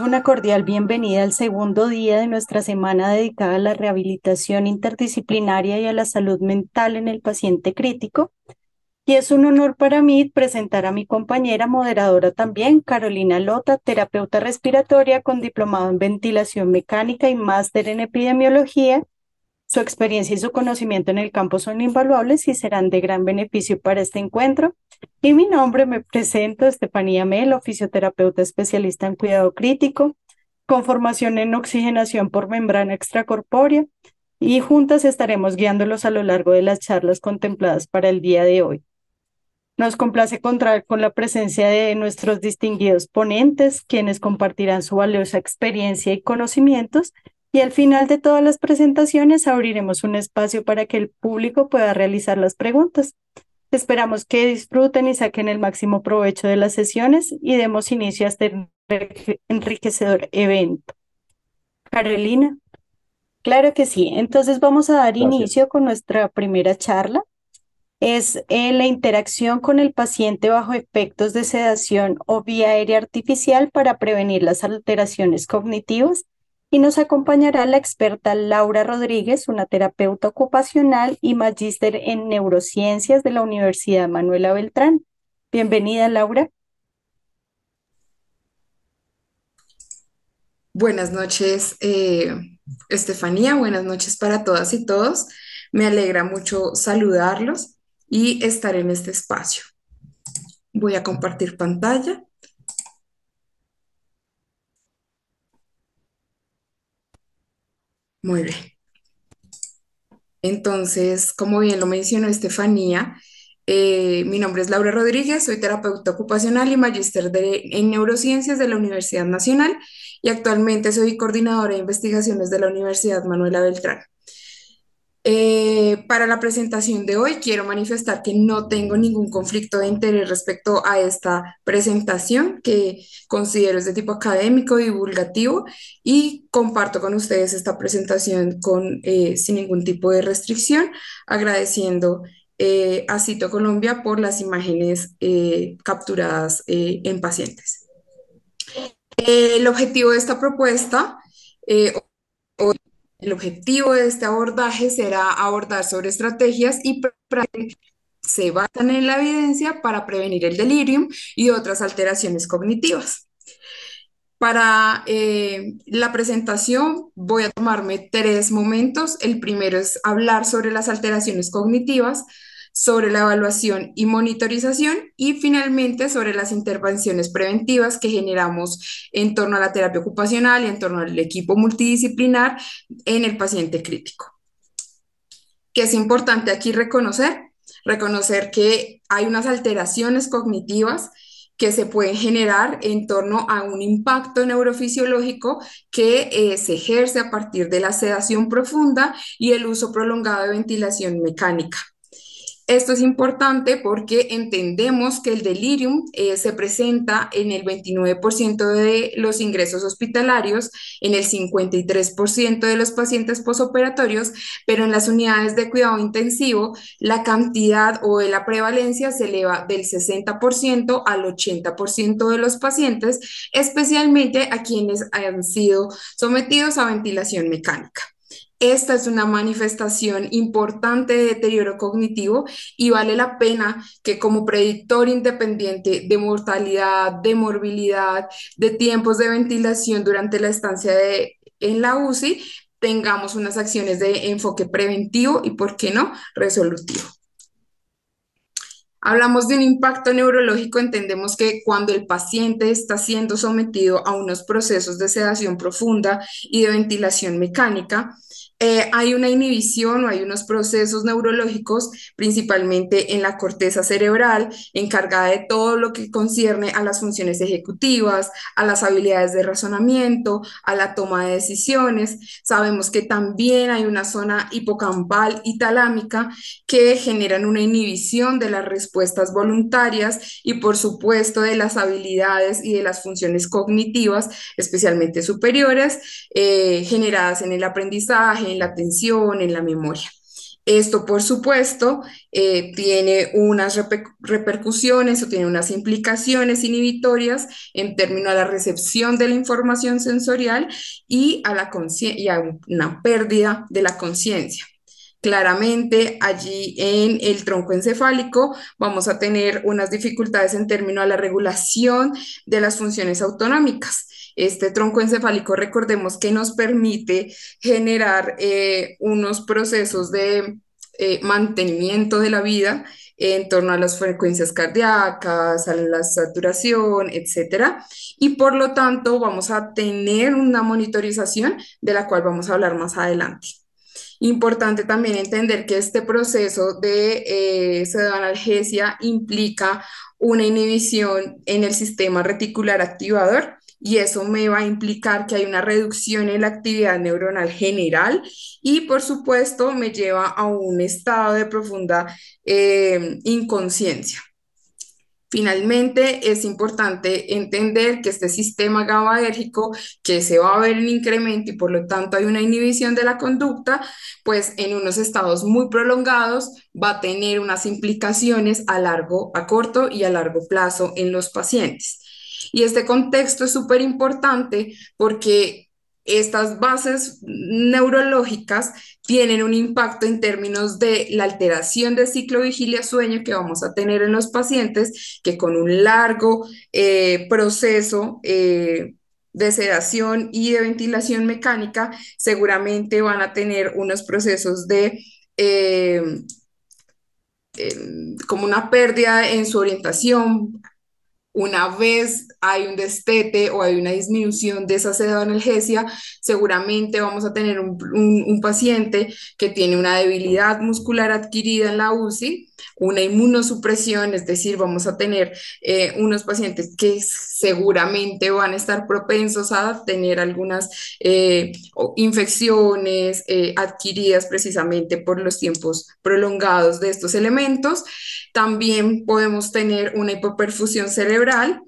una cordial bienvenida al segundo día de nuestra semana dedicada a la rehabilitación interdisciplinaria y a la salud mental en el paciente crítico. Y es un honor para mí presentar a mi compañera moderadora también, Carolina Lota, terapeuta respiratoria con diplomado en ventilación mecánica y máster en epidemiología su experiencia y su conocimiento en el campo son invaluables y serán de gran beneficio para este encuentro. Y mi nombre me presento, Estefanía Melo, fisioterapeuta especialista en cuidado crítico, con formación en oxigenación por membrana extracorpórea, y juntas estaremos guiándolos a lo largo de las charlas contempladas para el día de hoy. Nos complace contar con la presencia de nuestros distinguidos ponentes, quienes compartirán su valiosa experiencia y conocimientos y al final de todas las presentaciones abriremos un espacio para que el público pueda realizar las preguntas. Esperamos que disfruten y saquen el máximo provecho de las sesiones y demos inicio a este enriquecedor evento. Carolina. Claro que sí. Entonces vamos a dar inicio con nuestra primera charla. Es eh, la interacción con el paciente bajo efectos de sedación o vía aérea artificial para prevenir las alteraciones cognitivas y nos acompañará la experta Laura Rodríguez, una terapeuta ocupacional y magíster en neurociencias de la Universidad Manuela Beltrán. Bienvenida, Laura. Buenas noches, eh, Estefanía. Buenas noches para todas y todos. Me alegra mucho saludarlos y estar en este espacio. Voy a compartir pantalla. Muy bien. Entonces, como bien lo mencionó Estefanía, eh, mi nombre es Laura Rodríguez, soy terapeuta ocupacional y magíster en neurociencias de la Universidad Nacional y actualmente soy coordinadora de investigaciones de la Universidad Manuela Beltrán. Eh, para la presentación de hoy quiero manifestar que no tengo ningún conflicto de interés respecto a esta presentación que considero es de tipo académico, divulgativo y comparto con ustedes esta presentación con, eh, sin ningún tipo de restricción, agradeciendo eh, a Cito Colombia por las imágenes capturadas en pacientes. el objetivo de esta propuesta el objetivo de este abordaje será abordar sobre estrategias y prácticas se basan en la evidencia para prevenir el delirium y otras alteraciones cognitivas. Para eh, la presentación voy a tomarme tres momentos. El primero es hablar sobre las alteraciones cognitivas sobre la evaluación y monitorización y finalmente sobre las intervenciones preventivas que generamos en torno a la terapia ocupacional y en torno al equipo multidisciplinar en el paciente crítico. Que es importante aquí reconocer? Reconocer que hay unas alteraciones cognitivas que se pueden generar en torno a un impacto neurofisiológico que eh, se ejerce a partir de la sedación profunda y el uso prolongado de ventilación mecánica. Esto es importante porque entendemos que el delirium eh, se presenta en el 29% de los ingresos hospitalarios, en el 53% de los pacientes posoperatorios, pero en las unidades de cuidado intensivo la cantidad o la prevalencia se eleva del 60% al 80% de los pacientes, especialmente a quienes han sido sometidos a ventilación mecánica esta es una manifestación importante de deterioro cognitivo y vale la pena que como predictor independiente de mortalidad, de morbilidad, de tiempos de ventilación durante la estancia en la UCI, tengamos unas acciones de enfoque preventivo y, ¿por qué no?, resolutivo. Hablamos de un impacto neurológico, entendemos que cuando el paciente está siendo sometido a unos procesos de sedación profunda y de ventilación mecánica, eh, hay una inhibición o hay unos procesos neurológicos, principalmente en la corteza cerebral, encargada de todo lo que concierne a las funciones ejecutivas, a las habilidades de razonamiento, a la toma de decisiones. Sabemos que también hay una zona hipocampal y talámica que generan una inhibición de las respuestas voluntarias y, por supuesto, de las habilidades y de las funciones cognitivas, especialmente superiores, eh, generadas en el aprendizaje en la atención, en la memoria. Esto, por supuesto, eh, tiene unas repercusiones o tiene unas implicaciones inhibitorias en términos a la recepción de la información sensorial y a, la y a una pérdida de la conciencia. Claramente allí en el tronco encefálico vamos a tener unas dificultades en términos a la regulación de las funciones autonómicas este tronco encefálico, recordemos que nos permite generar eh, unos procesos de eh, mantenimiento de la vida en torno a las frecuencias cardíacas, a la saturación, etcétera. Y por lo tanto, vamos a tener una monitorización de la cual vamos a hablar más adelante. Importante también entender que este proceso de eh, pseudoanalgesia implica una inhibición en el sistema reticular activador y eso me va a implicar que hay una reducción en la actividad neuronal general y por supuesto me lleva a un estado de profunda eh, inconsciencia. Finalmente, es importante entender que este sistema GABAérgico, que se va a ver en incremento y por lo tanto hay una inhibición de la conducta, pues en unos estados muy prolongados va a tener unas implicaciones a largo, a corto y a largo plazo en los pacientes. Y este contexto es súper importante porque estas bases neurológicas tienen un impacto en términos de la alteración del ciclo vigilia-sueño que vamos a tener en los pacientes, que con un largo eh, proceso eh, de sedación y de ventilación mecánica, seguramente van a tener unos procesos de... Eh, em, como una pérdida en su orientación una vez hay un destete o hay una disminución de esa analgesia, seguramente vamos a tener un, un paciente que tiene una debilidad muscular adquirida en la UCI, una inmunosupresión, es decir, vamos a tener eh, unos pacientes que seguramente van a estar propensos a tener algunas eh, infecciones eh, adquiridas precisamente por los tiempos prolongados de estos elementos. También podemos tener una hipoperfusión cerebral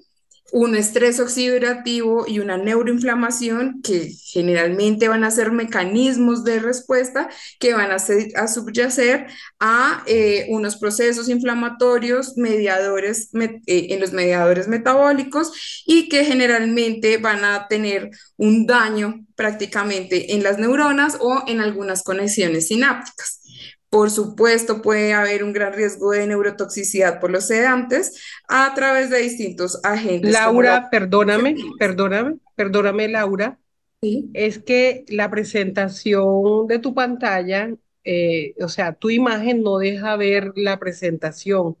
un estrés oxidativo y una neuroinflamación que generalmente van a ser mecanismos de respuesta que van a, a subyacer a eh, unos procesos inflamatorios mediadores eh, en los mediadores metabólicos y que generalmente van a tener un daño prácticamente en las neuronas o en algunas conexiones sinápticas. Por supuesto, puede haber un gran riesgo de neurotoxicidad por los sedantes a través de distintos agentes. Laura, perdóname, perdóname, perdóname, Laura. ¿Sí? Es que la presentación de tu pantalla, eh, o sea, tu imagen no deja ver la presentación.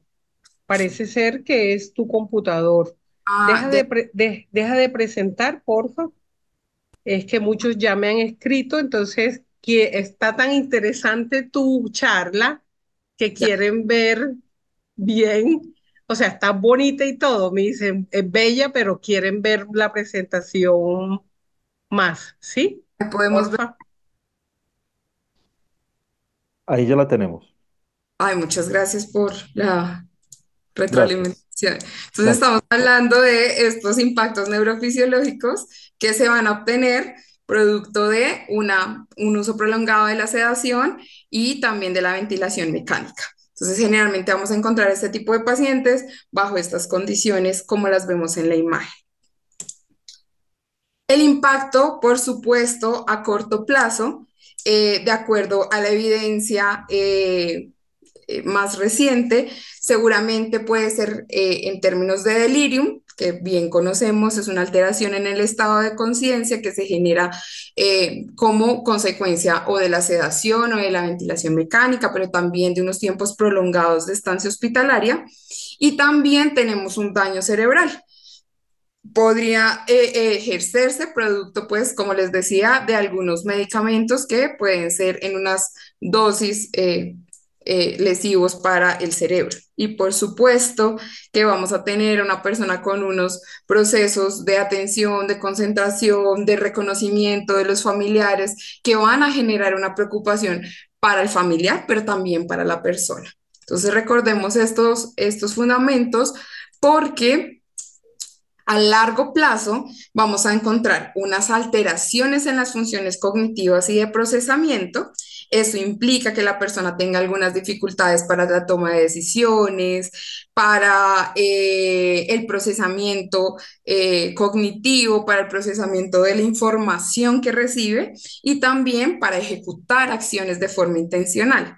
Parece ser que es tu computador. Ah, deja, de... deja de presentar, porfa. Es que muchos ya me han escrito, entonces que está tan interesante tu charla que quieren ver bien, o sea, está bonita y todo, me dicen, es bella, pero quieren ver la presentación más, ¿sí? Podemos Ahí ya la tenemos. Ay, muchas gracias por la retroalimentación. Entonces estamos hablando de estos impactos neurofisiológicos que se van a obtener producto de una, un uso prolongado de la sedación y también de la ventilación mecánica. Entonces, generalmente vamos a encontrar este tipo de pacientes bajo estas condiciones como las vemos en la imagen. El impacto, por supuesto, a corto plazo, eh, de acuerdo a la evidencia eh, eh, más reciente, seguramente puede ser en términos de delirium, que bien conocemos, es una alteración en el estado de conciencia que se genera eh, como consecuencia o de la sedación o de la ventilación mecánica, pero también de unos tiempos prolongados de estancia hospitalaria. Y también tenemos un daño cerebral. Podría eh, eh, ejercerse producto, pues, como les decía, de algunos medicamentos que pueden ser en unas dosis. Eh, eh, lesivos para el cerebro. Y por supuesto que vamos a tener una persona con unos procesos de atención, de concentración, de reconocimiento de los familiares que van a generar una preocupación para el familiar, pero también para la persona. Entonces recordemos estos, estos fundamentos porque a largo plazo vamos a encontrar unas alteraciones en las funciones cognitivas y de procesamiento eso implica que la persona tenga algunas dificultades para la toma de decisiones, para eh, el procesamiento eh, cognitivo, para el procesamiento de la información que recibe y también para ejecutar acciones de forma intencional.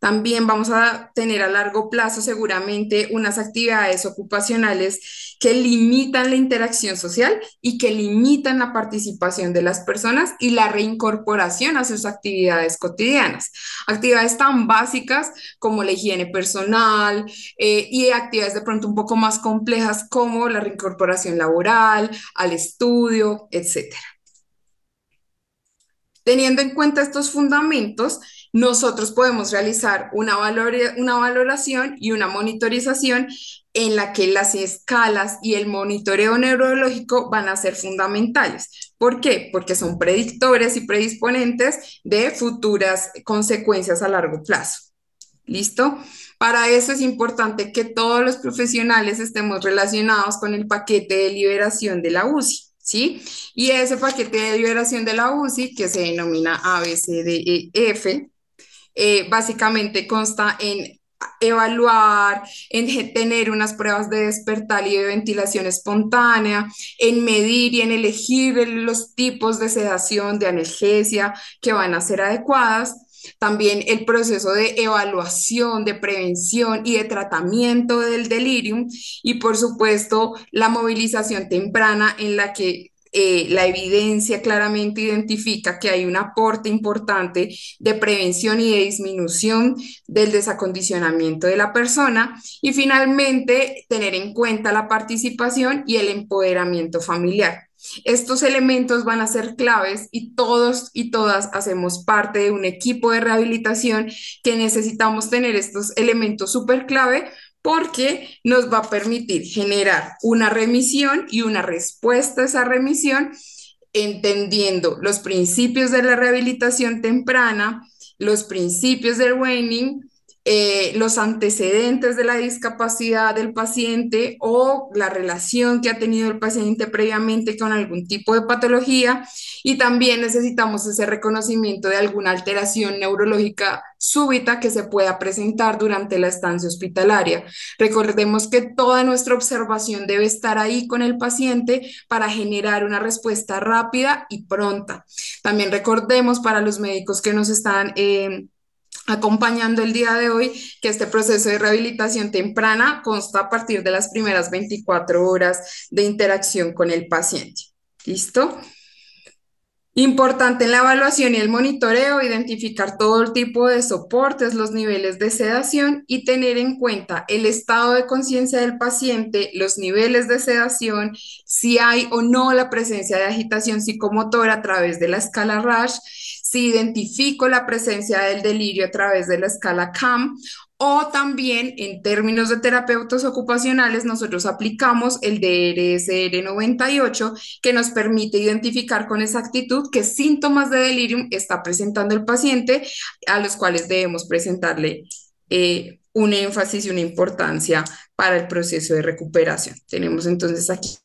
También vamos a tener a largo plazo seguramente unas actividades ocupacionales que limitan la interacción social y que limitan la participación de las personas y la reincorporación a sus actividades cotidianas. Actividades tan básicas como la higiene personal eh, y actividades de pronto un poco más complejas como la reincorporación laboral, al estudio, etc. Teniendo en cuenta estos fundamentos, nosotros podemos realizar una, una valoración y una monitorización en la que las escalas y el monitoreo neurológico van a ser fundamentales. ¿Por qué? Porque son predictores y predisponentes de futuras consecuencias a largo plazo. ¿Listo? Para eso es importante que todos los profesionales estemos relacionados con el paquete de liberación de la UCI, ¿sí? Y ese paquete de liberación de la UCI, que se denomina ABCDEF, eh, básicamente consta en evaluar, en tener unas pruebas de despertar y de ventilación espontánea, en medir y en elegir los tipos de sedación, de analgesia que van a ser adecuadas. También el proceso de evaluación, de prevención y de tratamiento del delirium. Y por supuesto, la movilización temprana en la que eh, la evidencia claramente identifica que hay un aporte importante de prevención y de disminución del desacondicionamiento de la persona. Y finalmente, tener en cuenta la participación y el empoderamiento familiar. Estos elementos van a ser claves y todos y todas hacemos parte de un equipo de rehabilitación que necesitamos tener estos elementos súper clave porque nos va a permitir generar una remisión y una respuesta a esa remisión, entendiendo los principios de la rehabilitación temprana, los principios del weaning, eh, los antecedentes de la discapacidad del paciente o la relación que ha tenido el paciente previamente con algún tipo de patología y también necesitamos ese reconocimiento de alguna alteración neurológica súbita que se pueda presentar durante la estancia hospitalaria. Recordemos que toda nuestra observación debe estar ahí con el paciente para generar una respuesta rápida y pronta. También recordemos para los médicos que nos están... Eh, acompañando el día de hoy que este proceso de rehabilitación temprana consta a partir de las primeras 24 horas de interacción con el paciente. ¿Listo? Importante en la evaluación y el monitoreo, identificar todo el tipo de soportes, los niveles de sedación y tener en cuenta el estado de conciencia del paciente, los niveles de sedación, si hay o no la presencia de agitación psicomotora a través de la escala RASH, si identifico la presencia del delirio a través de la escala CAM o también en términos de terapeutas ocupacionales, nosotros aplicamos el DRSR 98 que nos permite identificar con exactitud qué síntomas de delirium está presentando el paciente a los cuales debemos presentarle eh, un énfasis y una importancia para el proceso de recuperación. Tenemos entonces aquí...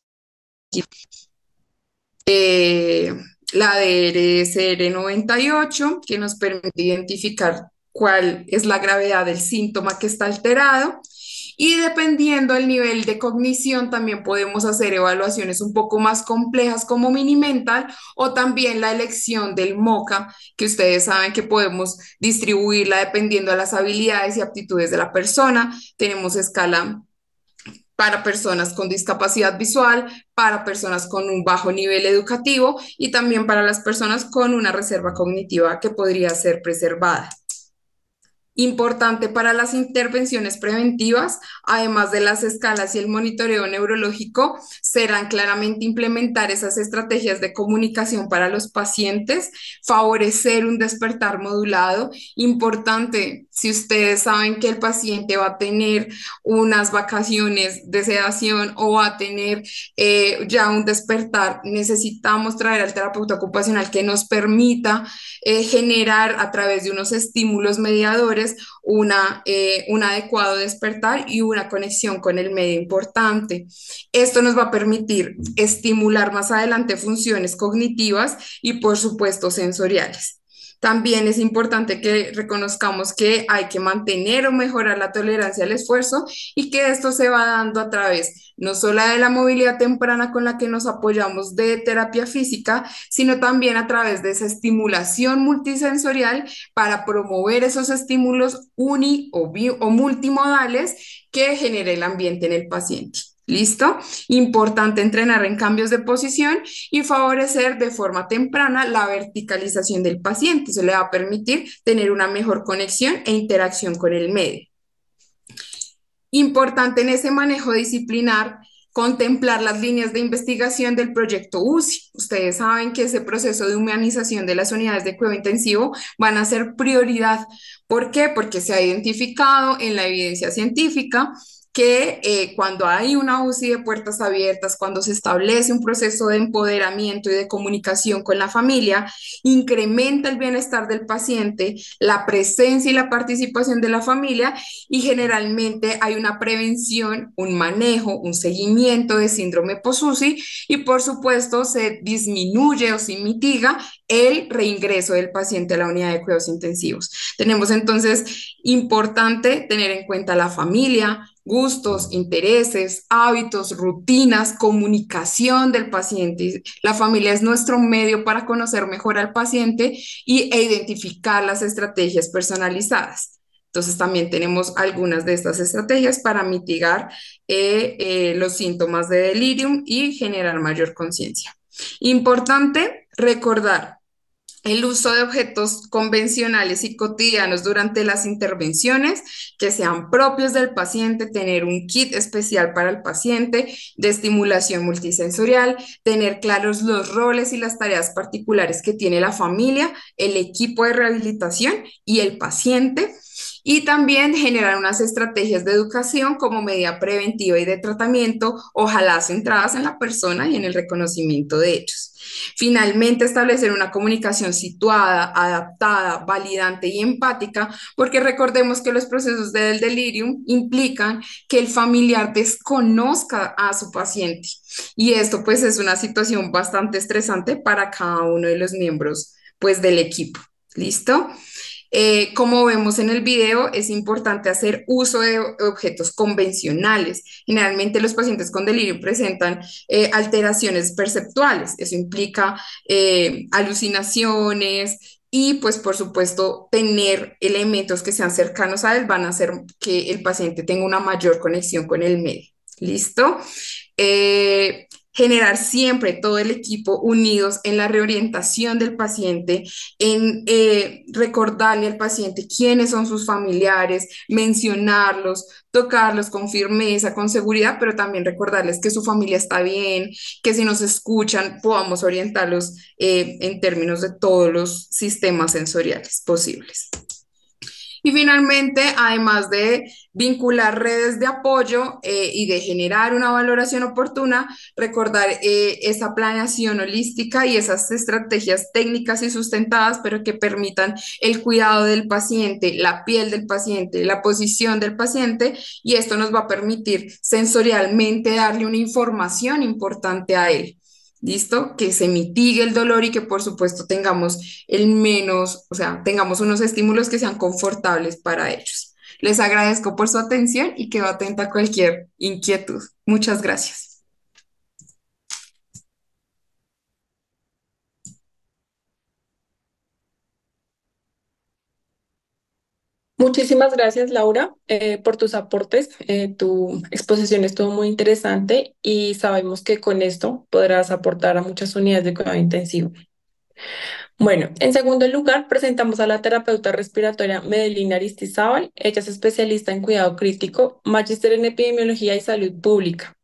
Eh, la DRSR98, que nos permite identificar cuál es la gravedad del síntoma que está alterado. Y dependiendo del nivel de cognición, también podemos hacer evaluaciones un poco más complejas como mini-mental o también la elección del MOCA, que ustedes saben que podemos distribuirla dependiendo de las habilidades y aptitudes de la persona. Tenemos escala para personas con discapacidad visual, para personas con un bajo nivel educativo y también para las personas con una reserva cognitiva que podría ser preservada. Importante para las intervenciones preventivas, además de las escalas y el monitoreo neurológico, serán claramente implementar esas estrategias de comunicación para los pacientes, favorecer un despertar modulado. Importante, si ustedes saben que el paciente va a tener unas vacaciones de sedación o va a tener eh, ya un despertar, necesitamos traer al terapeuta ocupacional que nos permita eh, generar a través de unos estímulos mediadores eh, un adecuado despertar y una conexión con el medio importante. Esto nos va a permitir estimular más adelante funciones cognitivas y por supuesto sensoriales. También es importante que reconozcamos que hay que mantener o mejorar la tolerancia al esfuerzo y que esto se va dando a través no solo de la movilidad temprana con la que nos apoyamos de terapia física, sino también a través de esa estimulación multisensorial para promover esos estímulos uni o, o multimodales que genere el ambiente en el paciente. ¿Listo? Importante entrenar en cambios de posición y favorecer de forma temprana la verticalización del paciente. Se le va a permitir tener una mejor conexión e interacción con el medio. Importante en ese manejo disciplinar contemplar las líneas de investigación del proyecto UCI. Ustedes saben que ese proceso de humanización de las unidades de cuidado intensivo van a ser prioridad. ¿Por qué? Porque se ha identificado en la evidencia científica que eh, cuando hay una UCI de puertas abiertas, cuando se establece un proceso de empoderamiento y de comunicación con la familia, incrementa el bienestar del paciente, la presencia y la participación de la familia y generalmente hay una prevención, un manejo, un seguimiento de síndrome post-UCI y por supuesto se disminuye o se mitiga el reingreso del paciente a la unidad de cuidados intensivos. Tenemos entonces importante tener en cuenta la familia, gustos, intereses, hábitos, rutinas, comunicación del paciente. La familia es nuestro medio para conocer mejor al paciente y, e identificar las estrategias personalizadas. Entonces también tenemos algunas de estas estrategias para mitigar eh, eh, los síntomas de delirium y generar mayor conciencia. Importante recordar el uso de objetos convencionales y cotidianos durante las intervenciones que sean propios del paciente, tener un kit especial para el paciente de estimulación multisensorial, tener claros los roles y las tareas particulares que tiene la familia, el equipo de rehabilitación y el paciente y también generar unas estrategias de educación como medida preventiva y de tratamiento, ojalá centradas en la persona y en el reconocimiento de hechos. Finalmente, establecer una comunicación situada, adaptada, validante y empática, porque recordemos que los procesos del delirium implican que el familiar desconozca a su paciente y esto pues es una situación bastante estresante para cada uno de los miembros pues del equipo. ¿Listo? Eh, como vemos en el video, es importante hacer uso de objetos convencionales. Generalmente los pacientes con delirio presentan eh, alteraciones perceptuales. Eso implica eh, alucinaciones y pues por supuesto tener elementos que sean cercanos a él van a hacer que el paciente tenga una mayor conexión con el medio. ¿Listo? generar siempre todo el equipo unidos en la reorientación del paciente, en eh, recordarle al paciente quiénes son sus familiares, mencionarlos, tocarlos con firmeza, con seguridad, pero también recordarles que su familia está bien, que si nos escuchan podamos orientarlos eh, en términos de todos los sistemas sensoriales posibles. Y finalmente, además de vincular redes de apoyo eh, y de generar una valoración oportuna, recordar eh, esa planeación holística y esas estrategias técnicas y sustentadas, pero que permitan el cuidado del paciente, la piel del paciente, la posición del paciente, y esto nos va a permitir sensorialmente darle una información importante a él. ¿listo? Que se mitigue el dolor y que por supuesto tengamos el menos, o sea, tengamos unos estímulos que sean confortables para ellos. Les agradezco por su atención y quedo atenta a cualquier inquietud. Muchas gracias. Muchísimas gracias, Laura, eh, por tus aportes. Eh, tu exposición estuvo muy interesante y sabemos que con esto podrás aportar a muchas unidades de cuidado intensivo. Bueno, en segundo lugar, presentamos a la terapeuta respiratoria Medellín Aristizábal. Ella es especialista en cuidado crítico, magister en epidemiología y salud pública.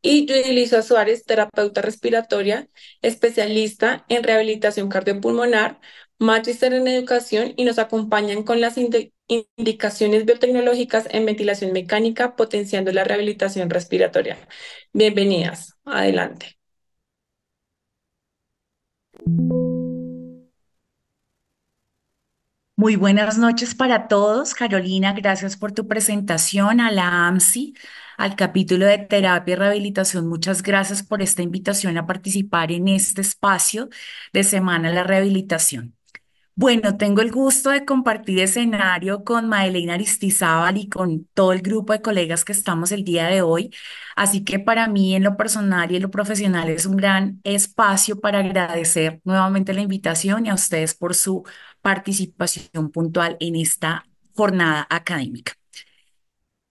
Y utilizo Suárez, terapeuta respiratoria, especialista en rehabilitación cardiopulmonar, Magister en Educación y nos acompañan con las indicaciones biotecnológicas en ventilación mecánica, potenciando la rehabilitación respiratoria. Bienvenidas, adelante. Muy buenas noches para todos. Carolina, gracias por tu presentación a la AMSI, al capítulo de terapia y rehabilitación. Muchas gracias por esta invitación a participar en este espacio de Semana de la Rehabilitación. Bueno, tengo el gusto de compartir escenario con Madeleine Aristizábal y con todo el grupo de colegas que estamos el día de hoy. Así que para mí en lo personal y en lo profesional es un gran espacio para agradecer nuevamente la invitación y a ustedes por su participación puntual en esta jornada académica.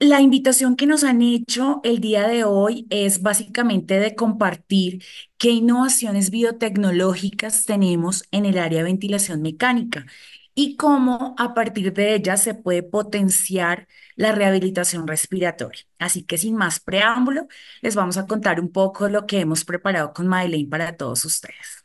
La invitación que nos han hecho el día de hoy es básicamente de compartir qué innovaciones biotecnológicas tenemos en el área de ventilación mecánica y cómo a partir de ellas se puede potenciar la rehabilitación respiratoria. Así que sin más preámbulo, les vamos a contar un poco lo que hemos preparado con Madeleine para todos ustedes.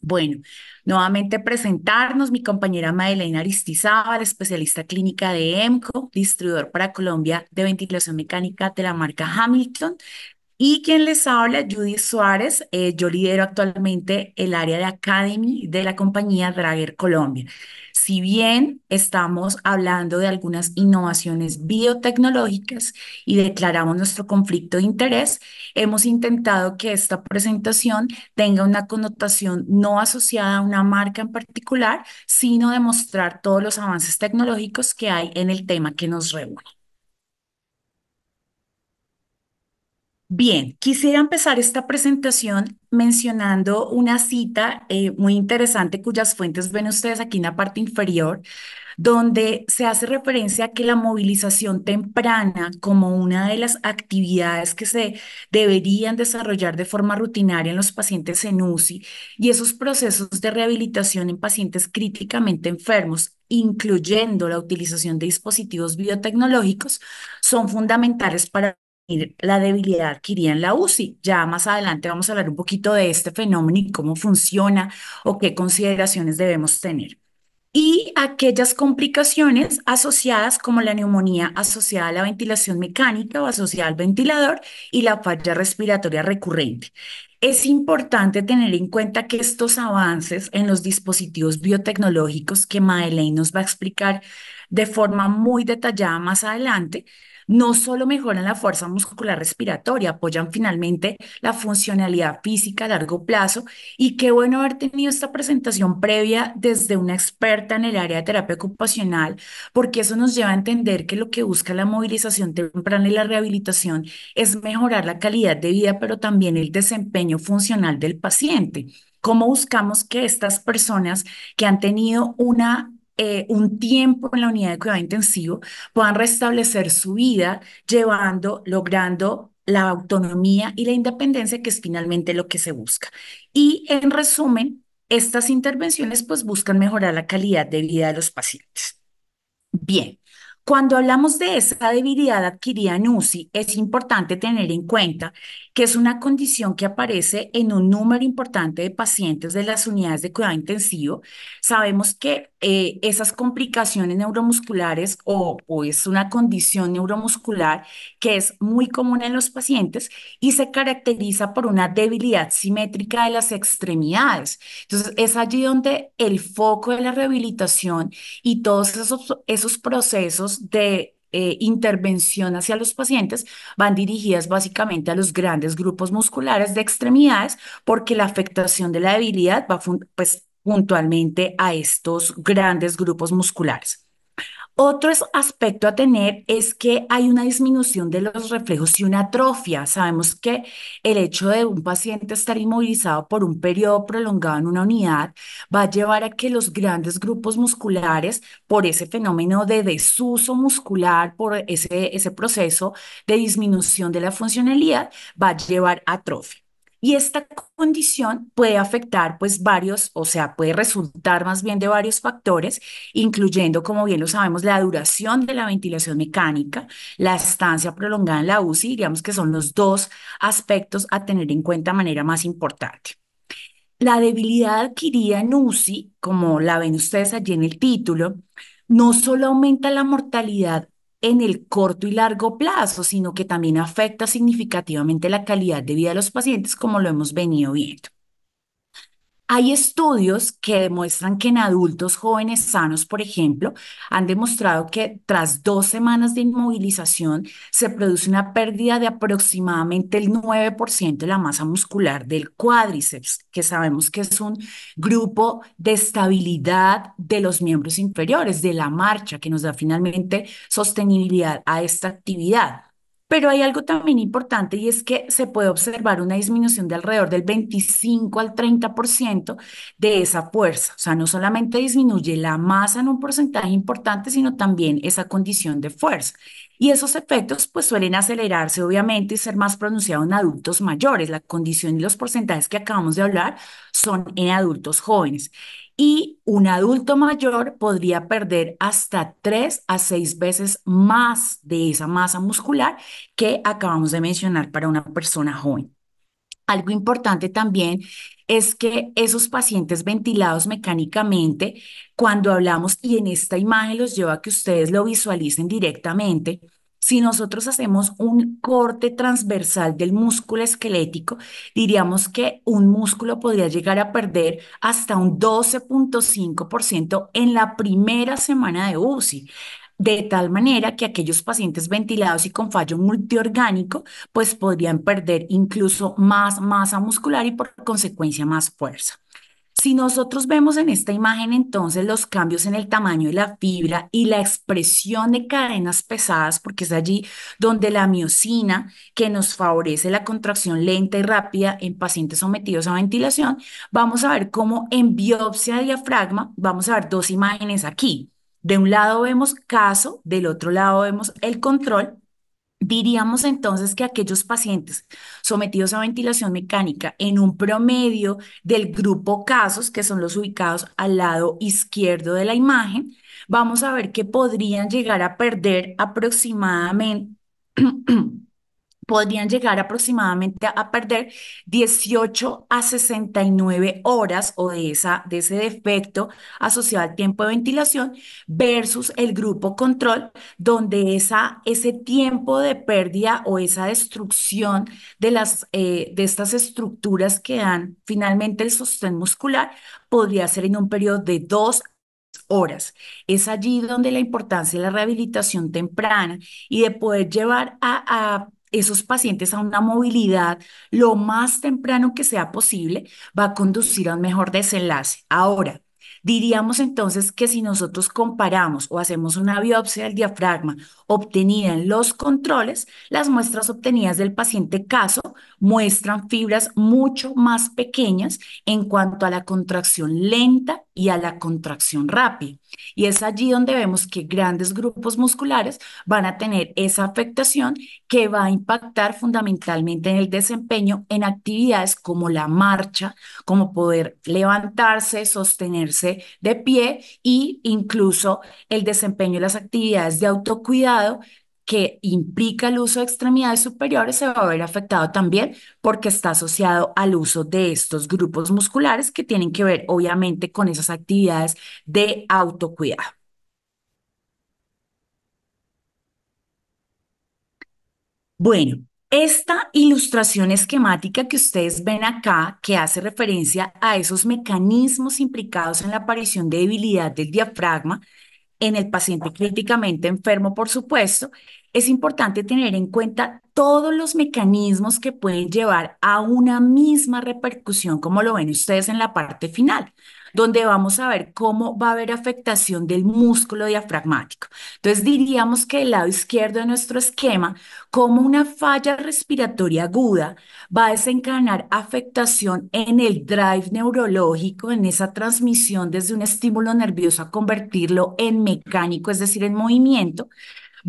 Bueno, Nuevamente presentarnos, mi compañera Madeleine Aristizábal, especialista clínica de EMCO, distribuidor para Colombia de ventilación mecánica de la marca Hamilton. Y quien les habla, Judy Suárez, eh, yo lidero actualmente el área de Academy de la compañía Drager Colombia. Si bien estamos hablando de algunas innovaciones biotecnológicas y declaramos nuestro conflicto de interés, hemos intentado que esta presentación tenga una connotación no asociada a una marca en particular, sino demostrar todos los avances tecnológicos que hay en el tema que nos reúne. Bien, quisiera empezar esta presentación mencionando una cita eh, muy interesante cuyas fuentes ven ustedes aquí en la parte inferior, donde se hace referencia a que la movilización temprana como una de las actividades que se deberían desarrollar de forma rutinaria en los pacientes en UCI y esos procesos de rehabilitación en pacientes críticamente enfermos incluyendo la utilización de dispositivos biotecnológicos, son fundamentales para la debilidad iría en la UCI. Ya más adelante vamos a hablar un poquito de este fenómeno y cómo funciona o qué consideraciones debemos tener. Y aquellas complicaciones asociadas como la neumonía asociada a la ventilación mecánica o asociada al ventilador y la falla respiratoria recurrente. Es importante tener en cuenta que estos avances en los dispositivos biotecnológicos que Madeleine nos va a explicar de forma muy detallada más adelante, no solo mejoran la fuerza muscular respiratoria, apoyan finalmente la funcionalidad física a largo plazo. Y qué bueno haber tenido esta presentación previa desde una experta en el área de terapia ocupacional, porque eso nos lleva a entender que lo que busca la movilización temprana y la rehabilitación es mejorar la calidad de vida, pero también el desempeño funcional del paciente. ¿Cómo buscamos que estas personas que han tenido una eh, un tiempo en la unidad de cuidado intensivo, puedan restablecer su vida, llevando, logrando la autonomía y la independencia, que es finalmente lo que se busca. Y en resumen, estas intervenciones pues buscan mejorar la calidad de vida de los pacientes. Bien, cuando hablamos de esa debilidad adquirida en UCI, es importante tener en cuenta que es una condición que aparece en un número importante de pacientes de las unidades de cuidado intensivo. Sabemos que eh, esas complicaciones neuromusculares o, es una condición neuromuscular que es muy común en los pacientes y se caracteriza por una debilidad simétrica de las extremidades. Entonces, es allí donde el foco de la rehabilitación y todos esos, esos procesos de eh, intervención hacia los pacientes van dirigidas básicamente a los grandes grupos musculares de extremidades porque la afectación de la debilidad va pues, puntualmente a estos grandes grupos musculares. Otro aspecto a tener es que hay una disminución de los reflejos y una atrofia. Sabemos que el hecho de un paciente estar inmovilizado por un periodo prolongado en una unidad va a llevar a que los grandes grupos musculares, por ese fenómeno de desuso muscular, por ese, ese proceso de disminución de la funcionalidad, va a llevar a atrofia. Y esta condición puede afectar pues varios, o sea, puede resultar más bien de varios factores, incluyendo, como bien lo sabemos, la duración de la ventilación mecánica, la estancia prolongada en la UCI, digamos que son los dos aspectos a tener en cuenta de manera más importante. La debilidad adquirida en UCI, como la ven ustedes allí en el título, no solo aumenta la mortalidad en el corto y largo plazo, sino que también afecta significativamente la calidad de vida de los pacientes, como lo hemos venido viendo. Hay estudios que demuestran que en adultos jóvenes sanos, por ejemplo, han demostrado que tras dos semanas de inmovilización se produce una pérdida de aproximadamente el 9% de la masa muscular del cuádriceps, que sabemos que es un grupo de estabilidad de los miembros inferiores, de la marcha, que nos da finalmente sostenibilidad a esta actividad. Pero hay algo también importante y es que se puede observar una disminución de alrededor del 25 al 30% de esa fuerza. O sea, no solamente disminuye la masa en un porcentaje importante, sino también esa condición de fuerza. Y esos efectos pues suelen acelerarse obviamente y ser más pronunciados en adultos mayores. La condición y los porcentajes que acabamos de hablar son en adultos jóvenes y un adulto mayor podría perder hasta tres a seis veces más de esa masa muscular que acabamos de mencionar para una persona joven. Algo importante también es que esos pacientes ventilados mecánicamente, cuando hablamos, y en esta imagen los llevo a que ustedes lo visualicen directamente, si nosotros hacemos un corte transversal del músculo esquelético, diríamos que un músculo podría llegar a perder hasta un 12.5% en la primera semana de UCI. De tal manera que aquellos pacientes ventilados y con fallo multiorgánico, pues podrían perder incluso más masa muscular y por consecuencia más fuerza. Si nosotros vemos en esta imagen entonces los cambios en el tamaño de la fibra y la expresión de cadenas pesadas, porque es allí donde la miocina, que nos favorece la contracción lenta y rápida en pacientes sometidos a ventilación, vamos a ver cómo en biopsia de diafragma, vamos a ver dos imágenes aquí. De un lado vemos caso, del otro lado vemos el control Diríamos entonces que aquellos pacientes sometidos a ventilación mecánica en un promedio del grupo casos, que son los ubicados al lado izquierdo de la imagen, vamos a ver que podrían llegar a perder aproximadamente podrían llegar aproximadamente a perder 18 a 69 horas o de, esa, de ese defecto asociado al tiempo de ventilación versus el grupo control, donde esa, ese tiempo de pérdida o esa destrucción de, las, eh, de estas estructuras que dan finalmente el sostén muscular podría ser en un periodo de dos horas. Es allí donde la importancia de la rehabilitación temprana y de poder llevar a esos pacientes a una movilidad lo más temprano que sea posible va a conducir a un mejor desenlace. Ahora, diríamos entonces que si nosotros comparamos o hacemos una biopsia del diafragma obtenida en los controles, las muestras obtenidas del paciente caso muestran fibras mucho más pequeñas en cuanto a la contracción lenta y a la contracción rápida. Y es allí donde vemos que grandes grupos musculares van a tener esa afectación que va a impactar fundamentalmente en el desempeño en actividades como la marcha, como poder levantarse, sostenerse de pie e incluso el desempeño de las actividades de autocuidado que implica el uso de extremidades superiores se va a ver afectado también porque está asociado al uso de estos grupos musculares que tienen que ver obviamente con esas actividades de autocuidado. Bueno, esta ilustración esquemática que ustedes ven acá, que hace referencia a esos mecanismos implicados en la aparición de debilidad del diafragma, en el paciente críticamente enfermo, por supuesto, es importante tener en cuenta todos los mecanismos que pueden llevar a una misma repercusión, como lo ven ustedes en la parte final donde vamos a ver cómo va a haber afectación del músculo diafragmático. Entonces diríamos que el lado izquierdo de nuestro esquema, como una falla respiratoria aguda, va a desencadenar afectación en el drive neurológico, en esa transmisión desde un estímulo nervioso a convertirlo en mecánico, es decir, en movimiento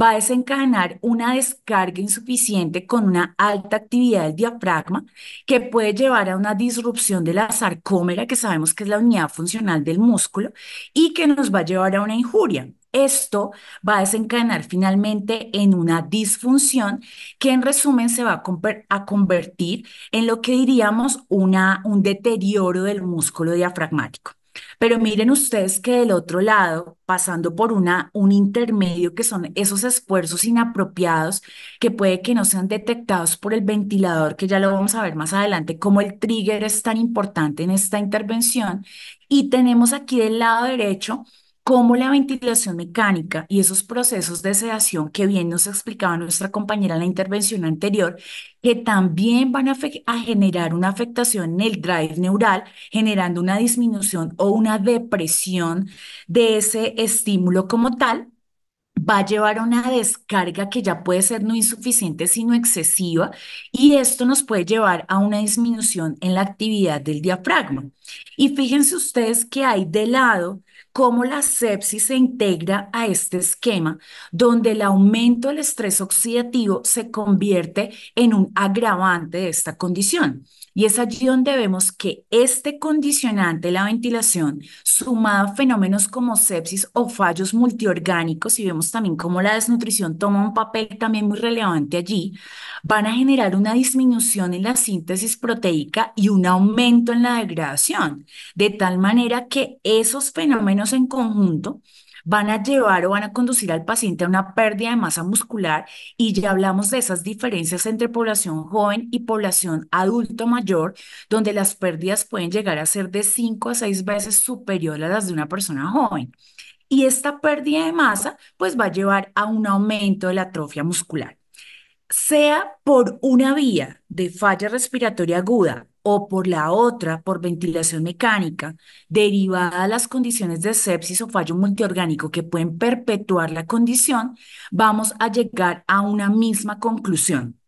va a desencadenar una descarga insuficiente con una alta actividad del diafragma que puede llevar a una disrupción de la sarcómera, que sabemos que es la unidad funcional del músculo, y que nos va a llevar a una injuria. Esto va a desencadenar finalmente en una disfunción que en resumen se va a, convertir en lo que diríamos una, un deterioro del músculo diafragmático. Pero miren ustedes que del otro lado, pasando por una, un intermedio que son esos esfuerzos inapropiados que puede que no sean detectados por el ventilador, que ya lo vamos a ver más adelante, como el trigger es tan importante en esta intervención. Y tenemos aquí del lado derecho cómo la ventilación mecánica y esos procesos de sedación que bien nos explicaba nuestra compañera en la intervención anterior, que también van a, a, generar una afectación en el drive neural, generando una disminución o una depresión de ese estímulo como tal, va a llevar a una descarga que ya puede ser no insuficiente, sino excesiva, y esto nos puede llevar a una disminución en la actividad del diafragma. Y fíjense ustedes que hay de lado cómo la sepsis se integra a este esquema, donde el aumento del estrés oxidativo se convierte en un agravante de esta condición. Y es allí donde vemos que este condicionante, la ventilación, sumado a fenómenos como sepsis o fallos multiorgánicos, y vemos también cómo la desnutrición toma un papel también muy relevante allí, van a generar una disminución en la síntesis proteica y un aumento en la degradación, de tal manera que esos fenómenos en conjunto van a llevar o van a conducir al paciente a una pérdida de masa muscular y ya hablamos de esas diferencias entre población joven y población adulto mayor, donde las pérdidas pueden llegar a ser de 5 a 6 veces superior a las de una persona joven. Y esta pérdida de masa pues va a llevar a un aumento de la atrofia muscular sea por una vía de falla respiratoria aguda o por la otra, por ventilación mecánica, derivada de las condiciones de sepsis o fallo multiorgánico que pueden perpetuar la condición, vamos a llegar a una misma conclusión,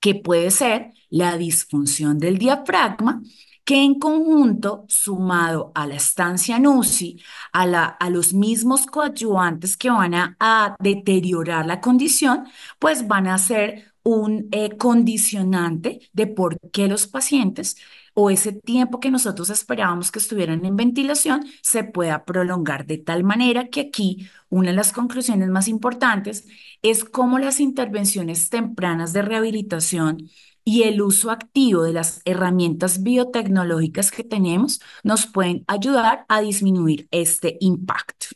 que puede ser la disfunción del diafragma, que en conjunto, sumado a la estancia en a, a los mismos coadyuvantes que van a deteriorar la condición, pues van a ser un eh, condicionante de por qué los pacientes o ese tiempo que nosotros esperábamos que estuvieran en ventilación se pueda prolongar de tal manera que aquí una de las conclusiones más importantes es cómo las intervenciones tempranas de rehabilitación y el uso activo de las herramientas biotecnológicas que tenemos nos pueden ayudar a disminuir este impacto.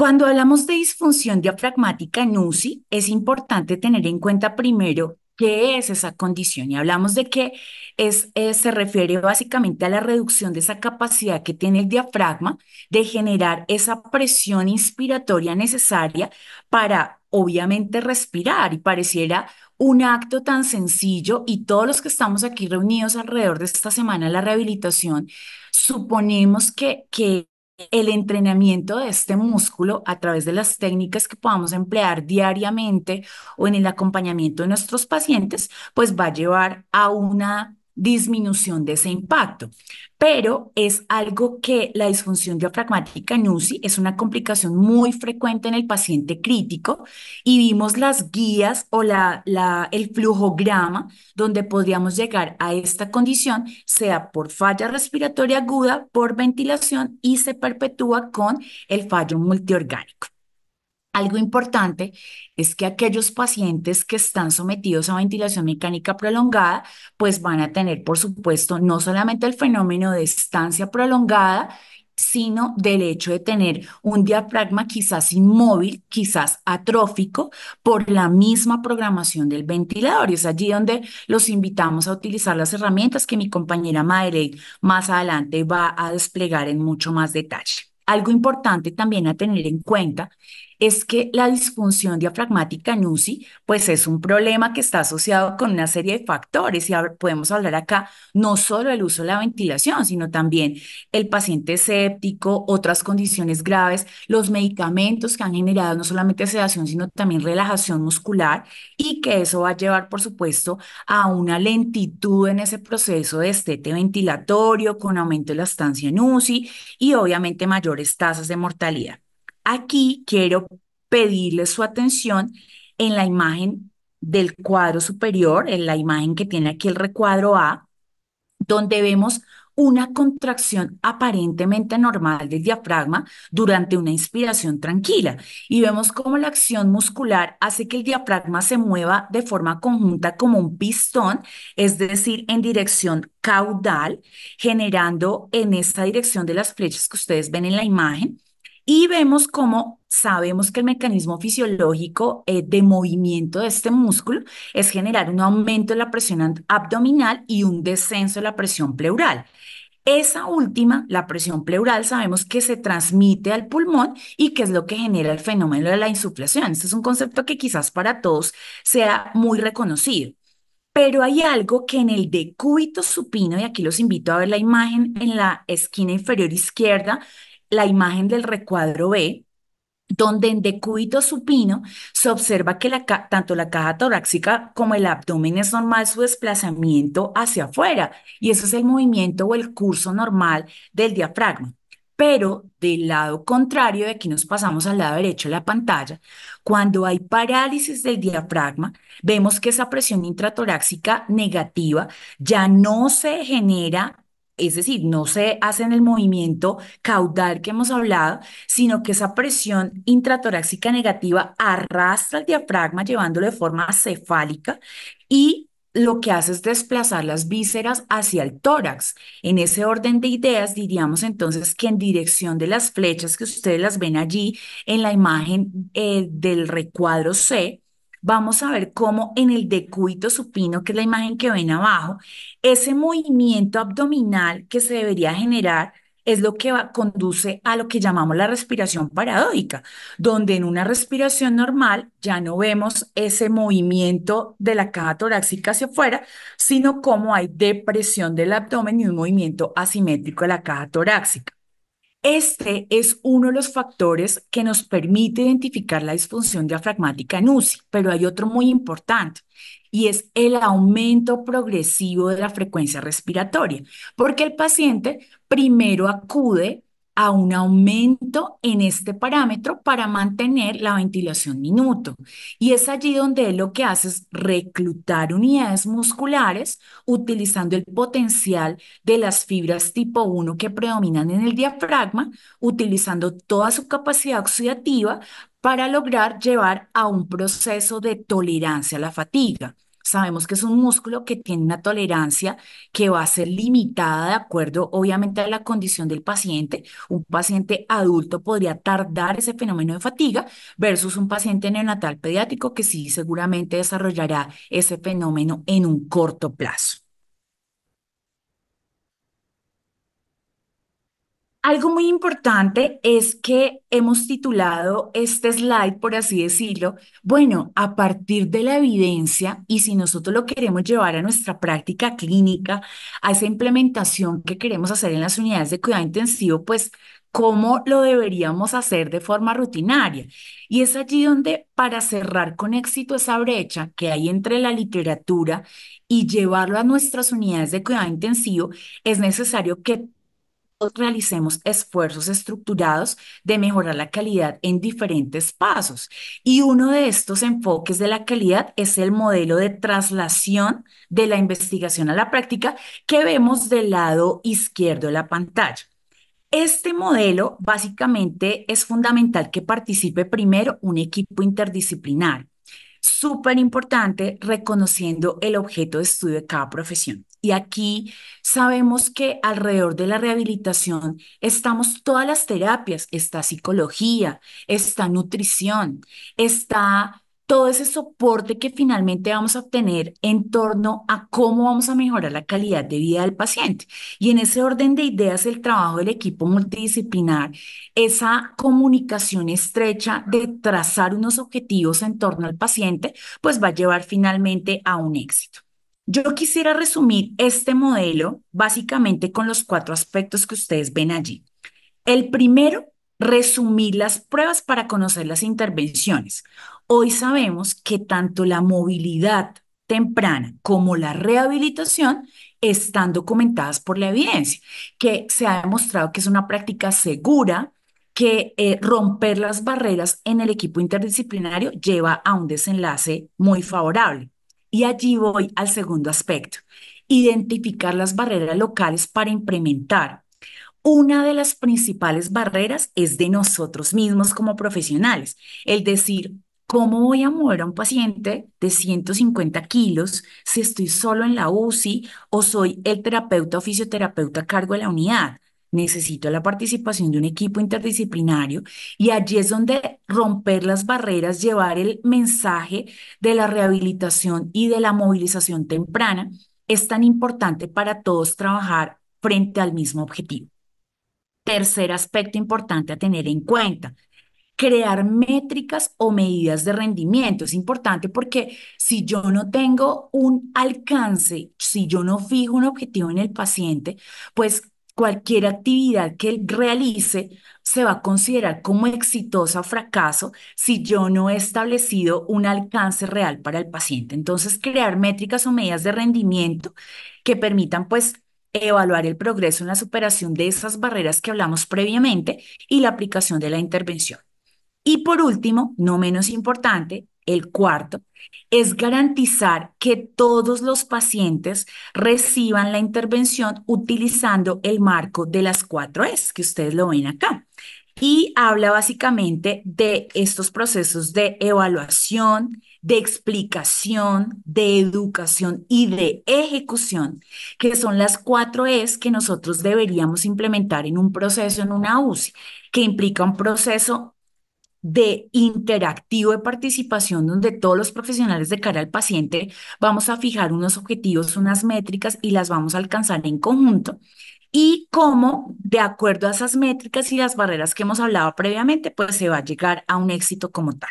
Cuando hablamos de disfunción diafragmática en UCI, es importante tener en cuenta primero qué es esa condición. Y hablamos de que es, eh, se refiere básicamente a la reducción de esa capacidad que tiene el diafragma de generar esa presión inspiratoria necesaria para, obviamente, respirar. Y pareciera un acto tan sencillo y todos los que estamos aquí reunidos alrededor de esta semana, la rehabilitación, suponemos que, que el entrenamiento de este músculo a través de las técnicas que podamos emplear diariamente o en el acompañamiento de nuestros pacientes, pues va a llevar a una disminución de ese impacto. Pero es algo que la disfunción diafragmática NUSI es una complicación muy frecuente en el paciente crítico y vimos las guías o la, la, el flujograma donde podríamos llegar a esta condición, sea por falla respiratoria aguda, por ventilación y se perpetúa con el fallo multiorgánico. Algo importante es que aquellos pacientes que están sometidos a ventilación mecánica prolongada, pues van a tener, por supuesto, no solamente el fenómeno de estancia prolongada, sino del hecho de tener un diafragma quizás inmóvil, quizás atrófico, por la misma programación del ventilador. Y es allí donde los invitamos a utilizar las herramientas que mi compañera Madeleine más adelante va a desplegar en mucho más detalle. Algo importante también a tener en cuenta es que la disfunción diafragmática UCI, pues es un problema que está asociado con una serie de factores y podemos hablar acá no solo del uso de la ventilación, sino también el paciente séptico, otras condiciones graves, los medicamentos que han generado no solamente sedación, sino también relajación muscular y que eso va a llevar, por supuesto, a una lentitud en ese proceso de estete ventilatorio con aumento de la estancia en UCI y obviamente mayores tasas de mortalidad. Aquí quiero pedirle su atención en la imagen del cuadro superior, en la imagen que tiene aquí el recuadro A, donde vemos una contracción aparentemente normal del diafragma durante una inspiración tranquila y vemos cómo la acción muscular hace que el diafragma se mueva de forma conjunta como un pistón, es decir, en dirección caudal, generando en esta dirección de las flechas que ustedes ven en la imagen y vemos cómo sabemos que el mecanismo fisiológico eh, de movimiento de este músculo es generar un aumento de la presión abdominal y un descenso de la presión pleural. Esa última, la presión pleural, sabemos que se transmite al pulmón y que es lo que genera el fenómeno de la insuflación. Este es un concepto que quizás para todos sea muy reconocido. Pero hay algo que en el decúbito supino, y aquí los invito a ver la imagen en la esquina inferior izquierda, la imagen del recuadro B, donde en decúbito supino se observa que la tanto la caja torácica como el abdomen es normal su desplazamiento hacia afuera, y eso es el movimiento o el curso normal del diafragma. Pero del lado contrario, de aquí nos pasamos al lado derecho de la pantalla, cuando hay parálisis del diafragma, vemos que esa presión intratoráxica negativa ya no se genera es decir, no se hace en el movimiento caudal que hemos hablado, sino que esa presión intratoráxica negativa arrastra el diafragma llevándolo de forma cefálica y lo que hace es desplazar las vísceras hacia el tórax. En ese orden de ideas diríamos entonces que en dirección de las flechas que ustedes las ven allí en la imagen eh, del recuadro C, vamos a ver cómo en el decuito supino, que es la imagen que ven abajo, ese movimiento abdominal que se debería generar es lo que conduce a lo que llamamos la respiración paradójica, donde en una respiración normal ya no vemos ese movimiento de la caja torácica hacia afuera, sino cómo hay depresión del abdomen y un movimiento asimétrico de la caja torácica. Este es uno de los factores que nos permite identificar la disfunción diafragmática en UCI, pero hay otro muy importante y es el aumento progresivo de la frecuencia respiratoria, porque el paciente primero acude a un aumento en este parámetro para mantener la ventilación minuto. Y es allí donde lo que hace es reclutar unidades musculares utilizando el potencial de las fibras tipo 1 que predominan en el diafragma, utilizando toda su capacidad oxidativa para lograr llevar a un proceso de tolerancia a la fatiga. Sabemos que es un músculo que tiene una tolerancia que va a ser limitada de acuerdo, obviamente, a la condición del paciente. Un paciente adulto podría tardar ese fenómeno de fatiga versus un paciente neonatal pediátrico que sí seguramente desarrollará ese fenómeno en un corto plazo. Algo muy importante es que hemos titulado este slide, por así decirlo, bueno, a partir de la evidencia y si nosotros lo queremos llevar a nuestra práctica clínica, a esa implementación que queremos hacer en las unidades de cuidado intensivo, pues cómo lo deberíamos hacer de forma rutinaria. Y es allí donde, para cerrar con éxito esa brecha que hay entre la literatura y llevarlo a nuestras unidades de cuidado intensivo, es necesario que realicemos esfuerzos estructurados de mejorar la calidad en diferentes pasos. Y uno de estos enfoques de la calidad es el modelo de traslación de la investigación a la práctica que vemos del lado izquierdo de la pantalla. Este modelo básicamente es fundamental que participe primero un equipo interdisciplinar. Súper importante reconociendo el objeto de estudio de cada profesión. Y aquí sabemos que alrededor de la rehabilitación estamos todas las terapias, está psicología, está nutrición, está todo ese soporte que finalmente vamos a obtener en torno a cómo vamos a mejorar la calidad de vida del paciente. Y en ese orden de ideas, el trabajo del equipo multidisciplinar, esa comunicación estrecha de trazar unos objetivos en torno al paciente, pues va a llevar finalmente a un éxito. Yo quisiera resumir este modelo básicamente con los cuatro aspectos que ustedes ven allí. El primero, resumir las pruebas para conocer las intervenciones. Hoy sabemos que tanto la movilidad temprana como la rehabilitación están documentadas por la evidencia, que se ha demostrado que es una práctica segura, que eh, romper las barreras en el equipo interdisciplinario lleva a un desenlace muy favorable. Y allí voy al segundo aspecto, identificar las barreras locales para implementar. Una de las principales barreras es de nosotros mismos como profesionales, el decir, ¿cómo voy a mover a un paciente de 150 kilos si estoy solo en la UCI o soy el terapeuta o fisioterapeuta a cargo de la unidad? necesito la participación de un equipo interdisciplinario y allí es donde romper las barreras, llevar el mensaje de la rehabilitación y de la movilización temprana es tan importante para todos trabajar frente al mismo objetivo. Tercer aspecto importante a tener en cuenta, crear métricas o medidas de rendimiento. Es importante porque si yo no tengo un alcance, si yo no fijo un objetivo en el paciente, pues cualquier actividad que él realice se va a considerar como exitosa o fracaso si yo no he establecido un alcance real para el paciente. Entonces, crear métricas o medidas de rendimiento que permitan, pues, evaluar el progreso en la superación de esas barreras que hablamos previamente y la aplicación de la intervención. Y por último, no menos importante, el cuarto, es garantizar que todos los pacientes reciban la intervención utilizando el marco de las cuatro S, que ustedes lo ven acá. Y habla básicamente de estos procesos de evaluación, de explicación, de educación y de ejecución, que son las cuatro Es que nosotros deberíamos implementar en un proceso, en una UCI, que implica un proceso de interactivo de participación donde todos los profesionales de cara al paciente vamos a fijar unos objetivos, unas métricas y las vamos a alcanzar en conjunto. Y cómo, de acuerdo a esas métricas y las barreras que hemos hablado previamente, pues se va a llegar a un éxito como tal.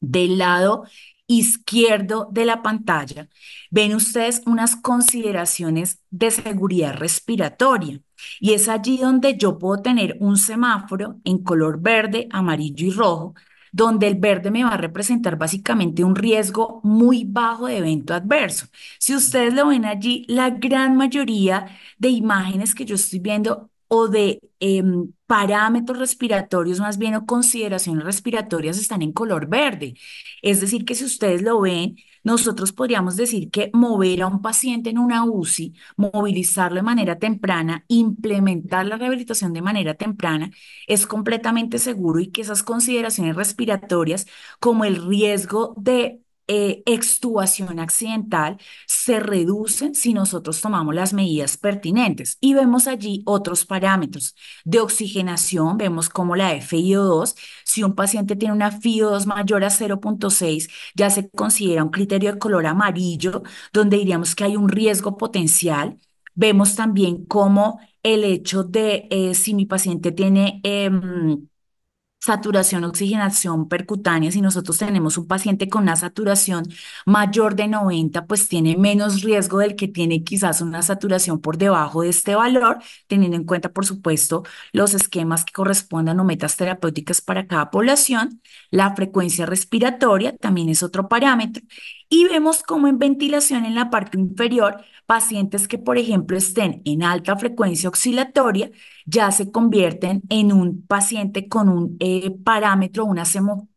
Del lado izquierdo de la pantalla, ven ustedes unas consideraciones de seguridad respiratoria. Y es allí donde yo puedo tener un semáforo en color verde, amarillo y rojo, donde el verde me va a representar básicamente un riesgo muy bajo de evento adverso. Si ustedes lo ven allí, la gran mayoría de imágenes que yo estoy viendo o de em, parámetros respiratorios, más bien o consideraciones respiratorias, están en color verde. Es decir, que si ustedes lo ven, nosotros podríamos decir que mover a un paciente en una UCI, movilizarlo de manera temprana, implementar la rehabilitación de manera temprana, es completamente seguro y que esas consideraciones respiratorias como el riesgo de eh, extubación accidental se reducen si nosotros tomamos las medidas pertinentes. Y vemos allí otros parámetros de oxigenación, vemos como la FIO2, si un paciente tiene una FIO2 mayor a 0.6, ya se considera un criterio de color amarillo, donde diríamos que hay un riesgo potencial. Vemos también cómo el hecho de eh, si mi paciente tiene... Em, saturación, oxigenación percutánea, si nosotros tenemos un paciente con una saturación mayor de 90, pues tiene menos riesgo del que tiene quizás una saturación por debajo de este valor, teniendo en cuenta, por supuesto, los esquemas que correspondan o metas terapéuticas para cada población. La frecuencia respiratoria también es otro parámetro. Y vemos como en ventilación en la parte inferior, pacientes que, por ejemplo, estén en alta frecuencia oscilatoria, ya se convierten en un paciente con un eh, parámetro, una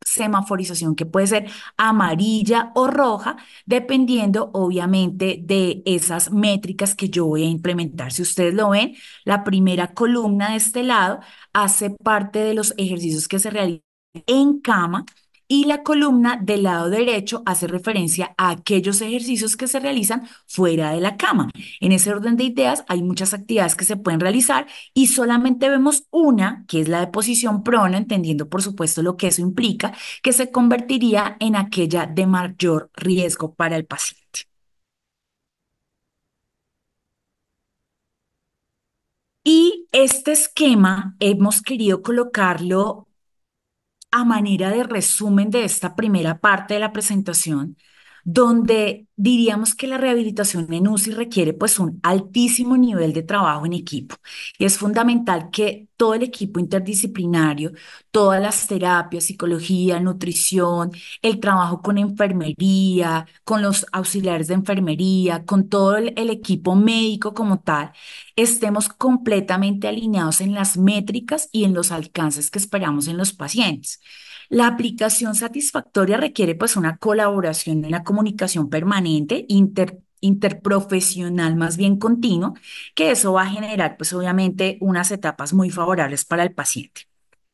semaforización que puede ser amarilla o roja, dependiendo obviamente de esas métricas que yo voy a implementar. Si ustedes lo ven, la primera columna de este lado hace parte de los ejercicios que se realizan en cama y la columna del lado derecho hace referencia a aquellos ejercicios que se realizan fuera de la cama. En ese orden de ideas hay muchas actividades que se pueden realizar y solamente vemos una, que es la de posición prona, entendiendo por supuesto lo que eso implica, que se convertiría en aquella de mayor riesgo para el paciente. Y este esquema hemos querido colocarlo a manera de resumen de esta primera parte de la presentación, donde diríamos que la rehabilitación en UCI requiere pues un altísimo nivel de trabajo en equipo. Y es fundamental que todo el equipo interdisciplinario, todas las terapias, psicología, nutrición, el trabajo con enfermería, con los auxiliares de enfermería, con todo el, el equipo médico como tal, estemos completamente alineados en las métricas y en los alcances que esperamos en los pacientes. La aplicación satisfactoria requiere pues una colaboración, una comunicación permanente, interprofesional más bien continuo, que eso va a generar pues obviamente unas etapas muy favorables para el paciente.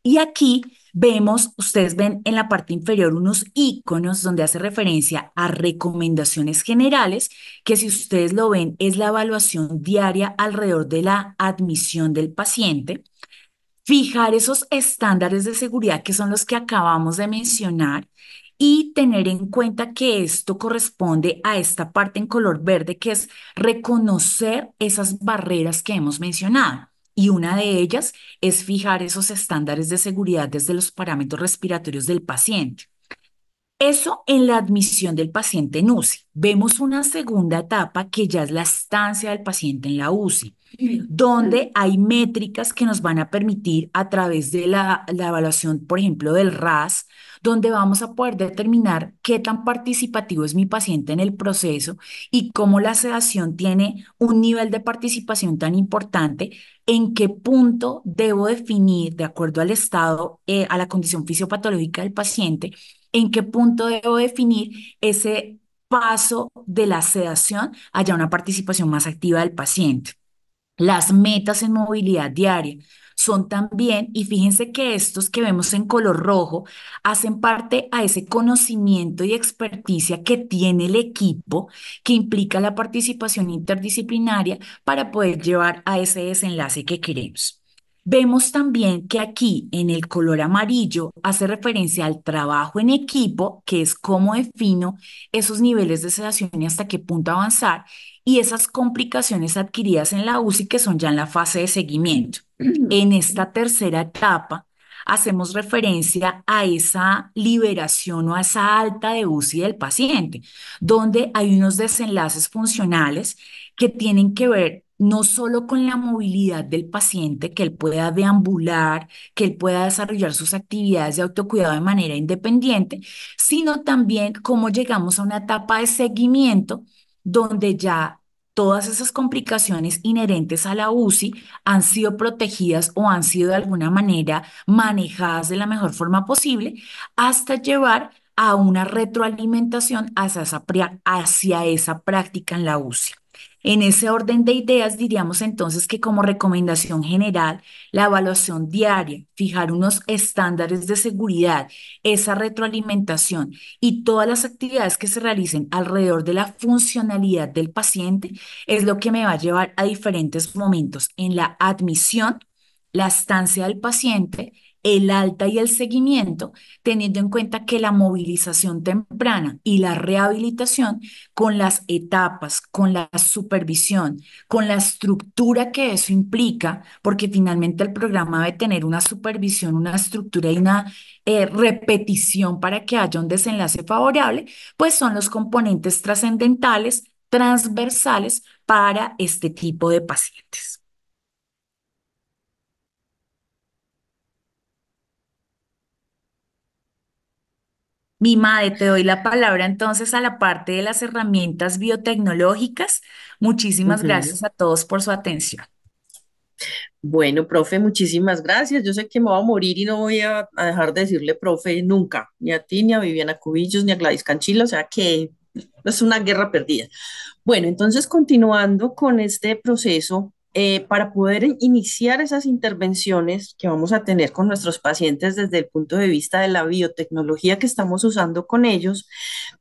Y aquí vemos, ustedes ven en la parte inferior unos iconos donde hace referencia a recomendaciones generales, que si ustedes lo ven es la evaluación diaria alrededor de la admisión del paciente fijar esos estándares de seguridad que son los que acabamos de mencionar y tener en cuenta que esto corresponde a esta parte en color verde que es reconocer esas barreras que hemos mencionado. Y una de ellas es fijar esos estándares de seguridad desde los parámetros respiratorios del paciente. Eso en la admisión del paciente en UCI. Vemos una segunda etapa que ya es la estancia del paciente en la UCI donde hay métricas que nos van a permitir a través de la, evaluación, por ejemplo, del RAS, donde vamos a poder determinar qué tan participativo es mi paciente en el proceso y cómo la sedación tiene un nivel de participación tan importante, en qué punto debo definir, de acuerdo al estado, eh, a la condición fisiopatológica del paciente, en qué punto debo definir ese paso de la sedación haya una participación más activa del paciente. Las metas en movilidad diaria son también, y fíjense que estos que vemos en color rojo hacen parte a ese conocimiento y experticia que tiene el equipo, que implica la participación interdisciplinaria para poder llevar a ese desenlace que queremos. Vemos también que aquí en el color amarillo hace referencia al trabajo en equipo, que es cómo defino esos niveles de sedación y hasta qué punto avanzar, y esas complicaciones adquiridas en la UCI que son ya en la fase de seguimiento. En esta tercera etapa hacemos referencia a esa liberación o a esa alta de UCI del paciente, donde hay unos desenlaces funcionales que tienen que ver no solo con la movilidad del paciente, que él pueda deambular, que él pueda desarrollar sus actividades de autocuidado de manera independiente, sino también cómo llegamos a una etapa de seguimiento donde ya todas esas complicaciones inherentes a la UCI han sido protegidas o han sido de alguna manera manejadas de la mejor forma posible, hasta llevar a una retroalimentación hacia esa, hacia esa práctica en la UCI. En ese orden de ideas, diríamos entonces que como recomendación general, la evaluación diaria, fijar unos estándares de seguridad, esa retroalimentación y todas las actividades que se realicen alrededor de la funcionalidad del paciente es lo que me va a llevar a diferentes momentos en la admisión, la estancia del paciente el alta y el seguimiento, teniendo en cuenta que la movilización temprana y la rehabilitación con las etapas, con la supervisión, con la estructura que eso implica, porque finalmente el programa debe tener una supervisión, una estructura y una eh, repetición para que haya un desenlace favorable, pues son los componentes trascendentales, transversales para este tipo de pacientes. Mi madre, te doy la palabra entonces a la parte de las herramientas biotecnológicas. Muchísimas gracias a todos por su atención. Bueno, profe, muchísimas gracias. Yo sé que me voy a morir y no voy a, dejar de decirle, profe, nunca, ni a ti, ni a Viviana Cubillos, ni a Gladys Canchila, o sea que es una guerra perdida. Bueno, entonces continuando con este proceso eh, para poder iniciar esas intervenciones que vamos a tener con nuestros pacientes desde el punto de vista de la biotecnología que estamos usando con ellos,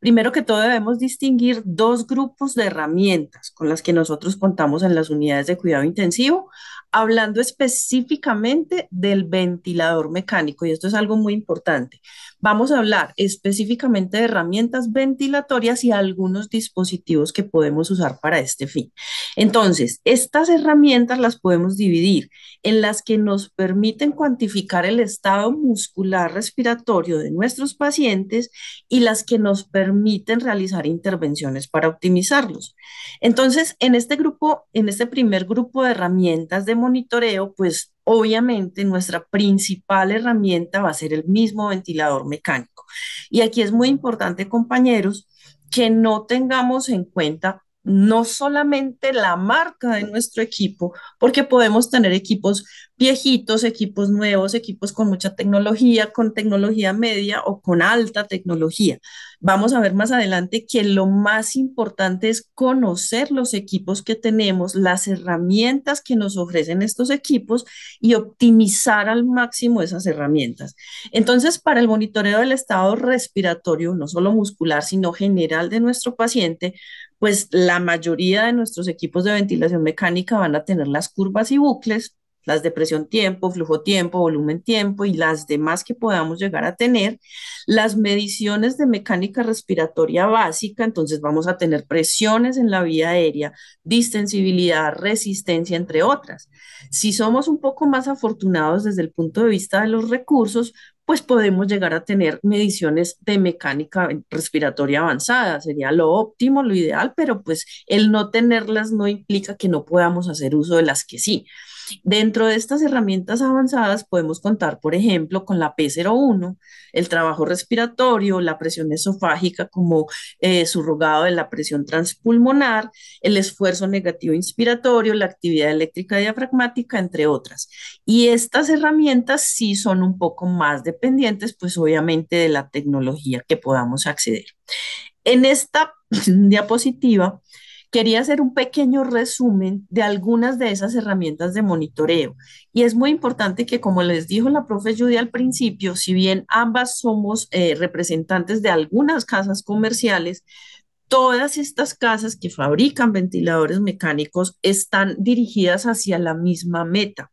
primero que todo debemos distinguir dos grupos de herramientas con las que nosotros contamos en las unidades de cuidado intensivo, hablando específicamente del ventilador mecánico, y esto es algo muy importante, Vamos a hablar específicamente de herramientas ventilatorias y algunos dispositivos que podemos usar para este fin. Entonces, estas herramientas las podemos dividir en las que nos permiten cuantificar el estado muscular respiratorio de nuestros pacientes y las que nos permiten realizar intervenciones para optimizarlos. Entonces, en este grupo, en este primer grupo de herramientas de monitoreo, pues obviamente nuestra principal herramienta va a ser el mismo ventilador mecánico. Y aquí es muy importante, compañeros, que no tengamos en cuenta no solamente la marca de nuestro equipo, porque podemos tener equipos viejitos, equipos nuevos, equipos con mucha tecnología, con tecnología media o con alta tecnología. Vamos a ver más adelante que lo más importante es conocer los equipos que tenemos, las herramientas que nos ofrecen estos equipos y optimizar al máximo esas herramientas. Entonces, para el monitoreo del estado respiratorio, no solo muscular, sino general de nuestro paciente, pues la mayoría de nuestros equipos de ventilación mecánica van a tener las curvas y bucles las de presión tiempo, flujo tiempo, volumen tiempo y las demás que podamos llegar a tener, las mediciones de mecánica respiratoria básica, entonces vamos a tener presiones en la vía aérea, distensibilidad, resistencia, entre otras. Si somos un poco más afortunados desde el punto de vista de los recursos, pues podemos llegar a tener mediciones de mecánica respiratoria avanzada. Sería lo óptimo, lo ideal, pero pues el no tenerlas no implica que no podamos hacer uso de las que sí. Dentro de estas herramientas avanzadas podemos contar, por ejemplo, con la P01, el trabajo respiratorio, la presión esofágica como eh, surrogado de la presión transpulmonar, el esfuerzo negativo inspiratorio, la actividad eléctrica diafragmática, entre otras. Y estas herramientas sí son un poco más dependientes, pues obviamente de la tecnología que podamos acceder. En esta diapositiva quería hacer un pequeño resumen de algunas de esas herramientas de monitoreo. Y es muy importante que, como les dijo la profe Judy al principio, si bien ambas somos eh, representantes de algunas casas comerciales, todas estas casas que fabrican ventiladores mecánicos están dirigidas hacia la misma meta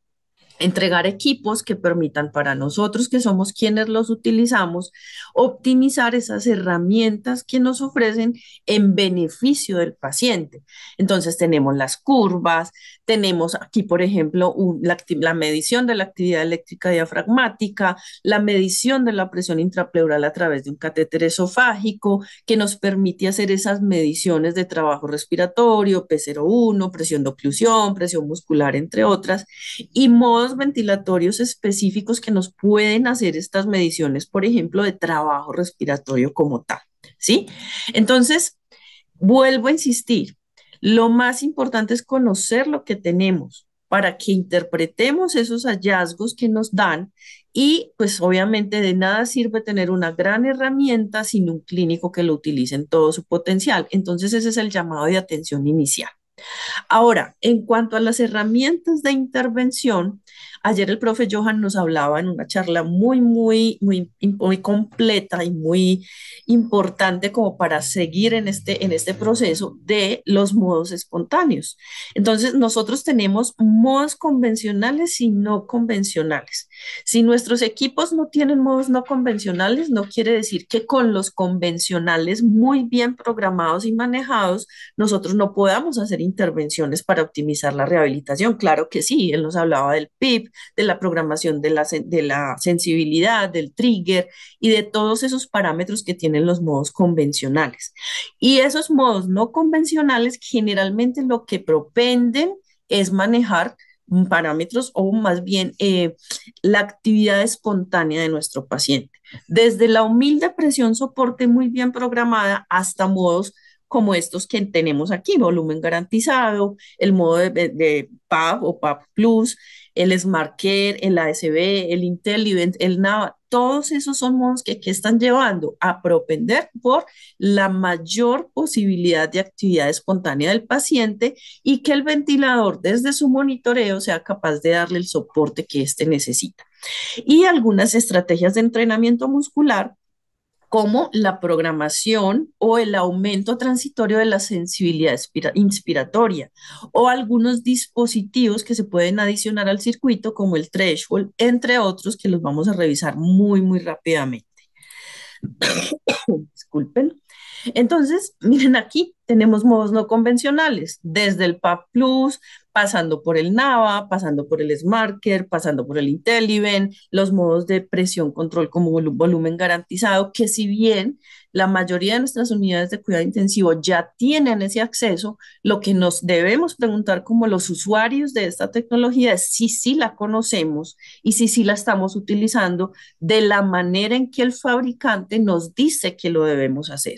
entregar equipos que permitan para nosotros, que somos quienes los utilizamos, optimizar esas herramientas que nos ofrecen en beneficio del paciente. Entonces tenemos las curvas, tenemos aquí, por ejemplo, la, medición de la actividad eléctrica diafragmática, la medición de la presión intrapleural a través de un catéter esofágico, que nos permite hacer esas mediciones de trabajo respiratorio, P01, presión de oclusión, presión muscular, entre otras, y modo ventilatorios específicos que nos pueden hacer estas mediciones, por ejemplo, de trabajo respiratorio como tal, ¿sí? Entonces, vuelvo a insistir, lo más importante es conocer lo que tenemos, para que interpretemos esos hallazgos que nos dan y pues obviamente de nada sirve tener una gran herramienta sin un clínico que lo utilice en todo su potencial. Entonces ese es el llamado de atención inicial. Ahora, en cuanto a las herramientas de intervención, Ayer el profe Johan nos hablaba en una charla muy, muy, muy, muy completa y muy importante como para seguir en este, en este proceso de los modos espontáneos. Entonces, nosotros tenemos modos convencionales y no convencionales. Si nuestros equipos no tienen modos no convencionales, no quiere decir que con los convencionales muy bien programados y manejados, nosotros no podamos hacer intervenciones para optimizar la rehabilitación. Claro que sí, él nos hablaba del PIB, de la programación de la, de la sensibilidad, del trigger y de todos esos parámetros que tienen los modos convencionales. Y esos modos no convencionales generalmente lo que propenden es manejar parámetros o más bien eh, la actividad espontánea de nuestro paciente. Desde la humilde presión soporte muy bien programada hasta modos como estos que tenemos aquí, volumen garantizado, el modo de, de PAP o PAP Plus, el Smarker, el ASB, el Intelligent, el Nava, todos esos son modos que, que están llevando a propender por la mayor posibilidad de actividad espontánea del paciente y que el ventilador desde su monitoreo sea capaz de darle el soporte que éste necesita. Y algunas estrategias de entrenamiento muscular como la programación o el aumento transitorio de la sensibilidad inspiratoria o algunos dispositivos que se pueden adicionar al circuito como el threshold, entre otros que los vamos a revisar muy, muy rápidamente. Disculpen. Entonces, miren aquí, tenemos modos no convencionales, desde el PAP Plus, pasando por el NAVA, pasando por el SMARKER, pasando por el IntelliVen, los modos de presión control como volumen garantizado, que si bien la mayoría de nuestras unidades de cuidado intensivo ya tienen ese acceso, lo que nos debemos preguntar como los usuarios de esta tecnología es si sí la conocemos y si sí la estamos utilizando de la manera en que el fabricante nos dice que lo debemos hacer.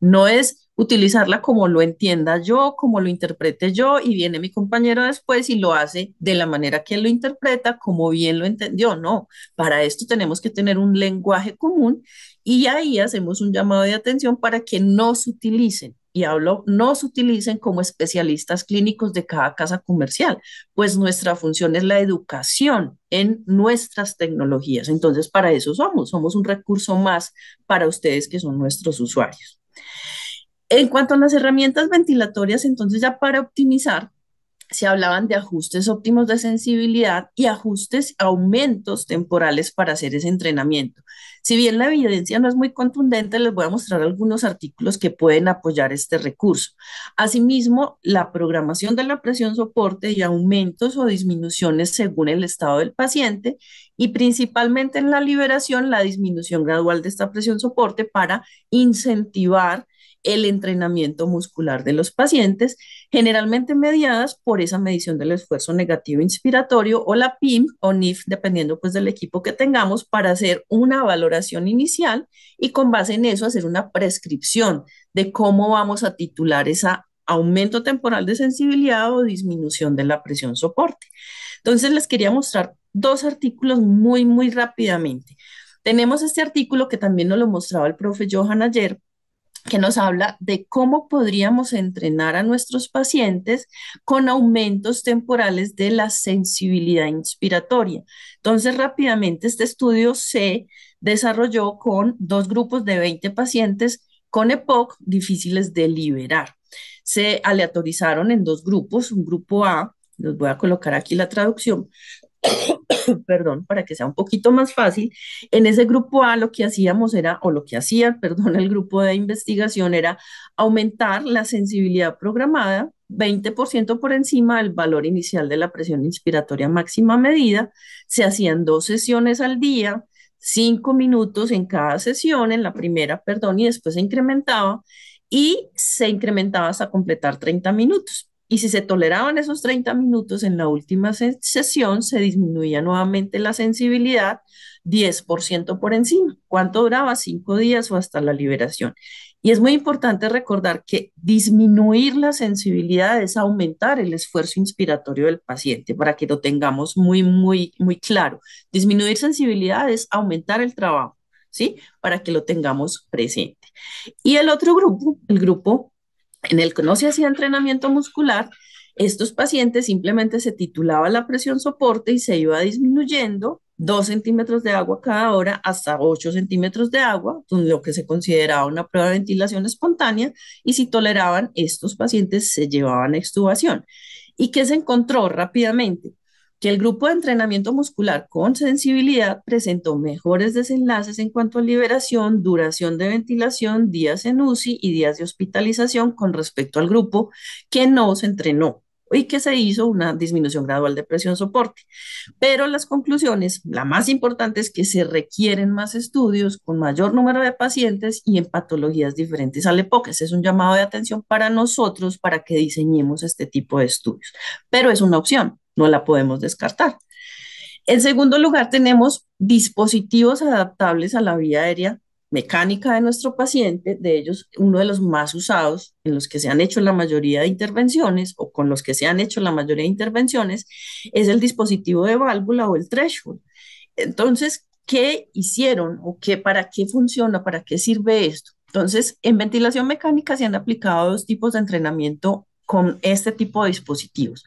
No es utilizarla como lo entienda yo, como lo interprete yo, y viene mi compañero después y lo hace de la manera que él lo interpreta, como bien lo entendió. No, para esto tenemos que tener un lenguaje común y ahí hacemos un llamado de atención para que nos utilicen. Y hablo, nos utilicen como especialistas clínicos de cada casa comercial, pues nuestra función es la educación en nuestras tecnologías. Entonces, para eso somos, somos un recurso más para ustedes que son nuestros usuarios. En cuanto a las herramientas ventilatorias, entonces ya para optimizar, se hablaban de ajustes óptimos de sensibilidad y ajustes, aumentos temporales para hacer ese entrenamiento. Si bien la evidencia no es muy contundente, les voy a mostrar algunos artículos que pueden apoyar este recurso. Asimismo, la programación de la presión soporte y aumentos o disminuciones según el estado del paciente y principalmente en la liberación, la disminución gradual de esta presión soporte para incentivar el entrenamiento muscular de los pacientes, generalmente mediadas por esa medición del esfuerzo negativo inspiratorio o la PIM o NIF, dependiendo pues del equipo que tengamos, para hacer una valoración inicial y con base en eso hacer una prescripción de cómo vamos a titular ese aumento temporal de sensibilidad o disminución de la presión soporte. Entonces les quería mostrar dos artículos muy, muy rápidamente. Tenemos este artículo que también nos lo mostraba el profe Johan ayer, que nos habla de cómo podríamos entrenar a nuestros pacientes con aumentos temporales de la sensibilidad inspiratoria. Entonces, rápidamente, este estudio se desarrolló con dos grupos de 20 pacientes con EPOC difíciles de liberar. Se aleatorizaron en dos grupos, un grupo A, los voy a colocar aquí la traducción, perdón, para que sea un poquito más fácil, en ese grupo A lo que hacíamos era, o lo que hacía, perdón, el grupo de investigación era aumentar la sensibilidad programada 20% por encima del valor inicial de la presión inspiratoria máxima medida. Se hacían dos sesiones al día, cinco minutos en cada sesión, en la primera, perdón, y después se incrementaba y se incrementaba hasta completar 30 minutos. Y si se toleraban esos 30 minutos, en la última sesión se disminuía nuevamente la sensibilidad 10% por encima. ¿Cuánto duraba? Cinco días o hasta la liberación. Y es muy importante recordar que disminuir la sensibilidad es aumentar el esfuerzo inspiratorio del paciente, para que lo tengamos muy, muy, muy claro. Disminuir sensibilidad es aumentar el trabajo, ¿sí? Para que lo tengamos presente. Y el otro grupo, el grupo en el que no se hacía entrenamiento muscular, estos pacientes simplemente se titulaba la presión soporte y se iba disminuyendo 2 centímetros de agua cada hora hasta 8 centímetros de agua, lo que se consideraba una prueba de ventilación espontánea, y si toleraban, estos pacientes se llevaban a extubación. ¿Y qué se encontró rápidamente? que el grupo de entrenamiento muscular con sensibilidad presentó mejores desenlaces en cuanto a liberación, duración de ventilación, días en UCI y días de hospitalización con respecto al grupo que no se entrenó y que se hizo una disminución gradual de presión soporte. Pero las conclusiones, la más importante es que se requieren más estudios con mayor número de pacientes y en patologías diferentes al EPOC. Ese es un llamado de atención para nosotros para que diseñemos este tipo de estudios. Pero es una opción, no la podemos descartar. En segundo lugar, tenemos dispositivos adaptables a la vía aérea mecánica de nuestro paciente, de ellos uno de los más usados, en los que se han hecho la mayoría de intervenciones o con los que se han hecho la mayoría de intervenciones, es el dispositivo de válvula o el threshold. Entonces, ¿qué hicieron o qué, para qué funciona, para qué sirve esto? Entonces, en ventilación mecánica se han aplicado dos tipos de entrenamiento con este tipo de dispositivos,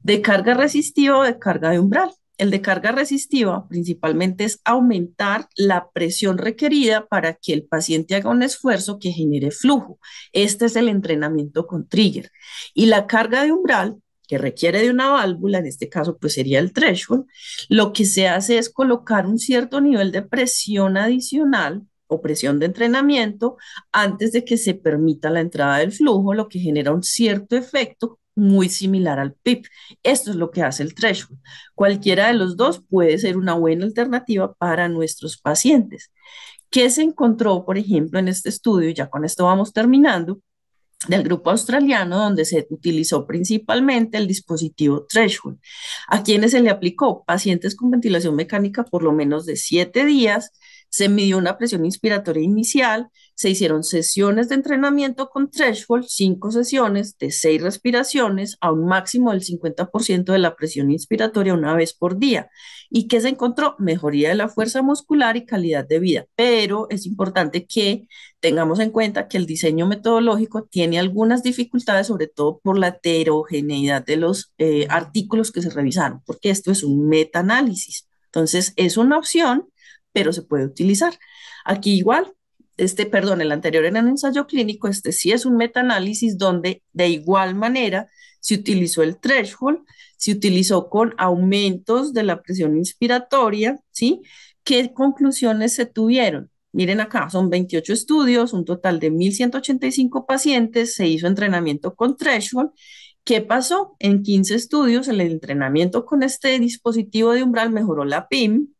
de carga resistiva o de carga de umbral. El de carga resistiva principalmente es aumentar la presión requerida para que el paciente haga un esfuerzo que genere flujo. Este es el entrenamiento con trigger. Y la carga de umbral, que requiere de una válvula, en este caso pues sería el threshold, lo que se hace es colocar un cierto nivel de presión adicional o presión de entrenamiento antes de que se permita la entrada del flujo, lo que genera un cierto efecto muy similar al PIB. Esto es lo que hace el threshold. Cualquiera de los dos puede ser una buena alternativa para nuestros pacientes. ¿Qué se encontró, por ejemplo, en este estudio? Ya con esto vamos terminando del grupo australiano, donde se utilizó principalmente el dispositivo Threshold. ¿A quienes se le aplicó? Pacientes con ventilación mecánica por lo menos de siete días, se midió una presión inspiratoria inicial, se hicieron sesiones de entrenamiento con threshold, cinco sesiones de seis respiraciones a un máximo del 50% de la presión inspiratoria una vez por día. ¿Y que se encontró? Mejoría de la fuerza muscular y calidad de vida. Pero es importante que tengamos en cuenta que el diseño metodológico tiene algunas dificultades, sobre todo por la heterogeneidad de los eh, artículos que se revisaron, porque esto es un meta-análisis Entonces, es una opción pero se puede utilizar. Aquí igual, este, perdón, el anterior era un ensayo clínico, este sí es un metaanálisis donde de igual manera se utilizó el threshold, se utilizó con aumentos de la presión inspiratoria, ¿sí? ¿Qué conclusiones se tuvieron? Miren acá, son 28 estudios, un total de 1.185 pacientes, se hizo entrenamiento con threshold. ¿Qué pasó? En 15 estudios, el entrenamiento con este dispositivo de umbral mejoró la PIM,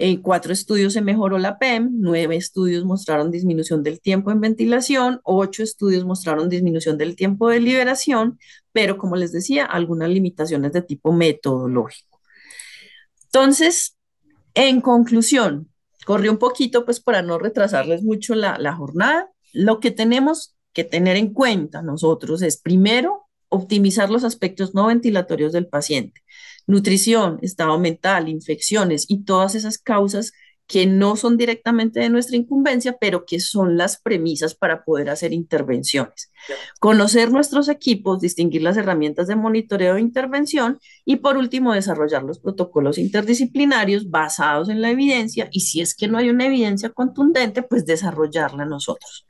en cuatro estudios se mejoró la PEM, nueve estudios mostraron disminución del tiempo en ventilación, ocho estudios mostraron disminución del tiempo de liberación, pero como les decía, algunas limitaciones de tipo metodológico. Entonces, en conclusión, corrí un poquito pues para no retrasarles mucho la, la jornada. Lo que tenemos que tener en cuenta nosotros es primero optimizar los aspectos no ventilatorios del paciente, nutrición, estado mental, infecciones y todas esas causas que no son directamente de nuestra incumbencia, pero que son las premisas para poder hacer intervenciones. Conocer nuestros equipos, distinguir las herramientas de monitoreo e intervención y por último desarrollar los protocolos interdisciplinarios basados en la evidencia y si es que no hay una evidencia contundente, pues desarrollarla nosotros.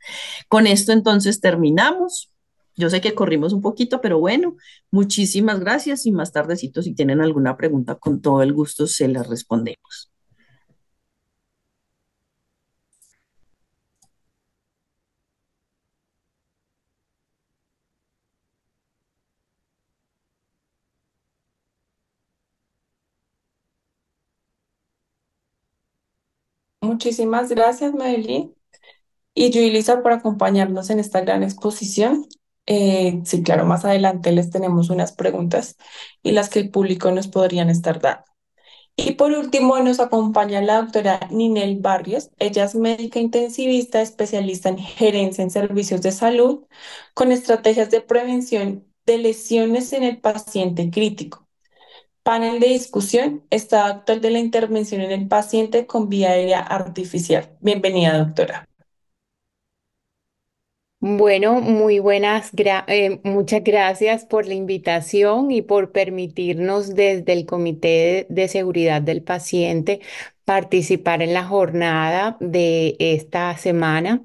Con esto entonces terminamos. Yo sé que corrimos un poquito, pero bueno, muchísimas gracias y más tardecito si tienen alguna pregunta, con todo el gusto se las respondemos. Muchísimas gracias, Marilyn y Julissa por acompañarnos en esta gran exposición. Eh, sí, claro, más adelante les tenemos unas preguntas y las que el público nos podrían estar dando. Y por último, nos acompaña la doctora Ninel Barrios. Ella es médica intensivista, especialista en gerencia en servicios de salud, con estrategias de prevención de lesiones en el paciente crítico. Panel de discusión, estado actual de la intervención en el paciente con vía aérea artificial. Bienvenida, doctora. Bueno, muy buenas, eh, muchas gracias por la invitación y por permitirnos desde el Comité de Seguridad del Paciente participar en la jornada de esta semana.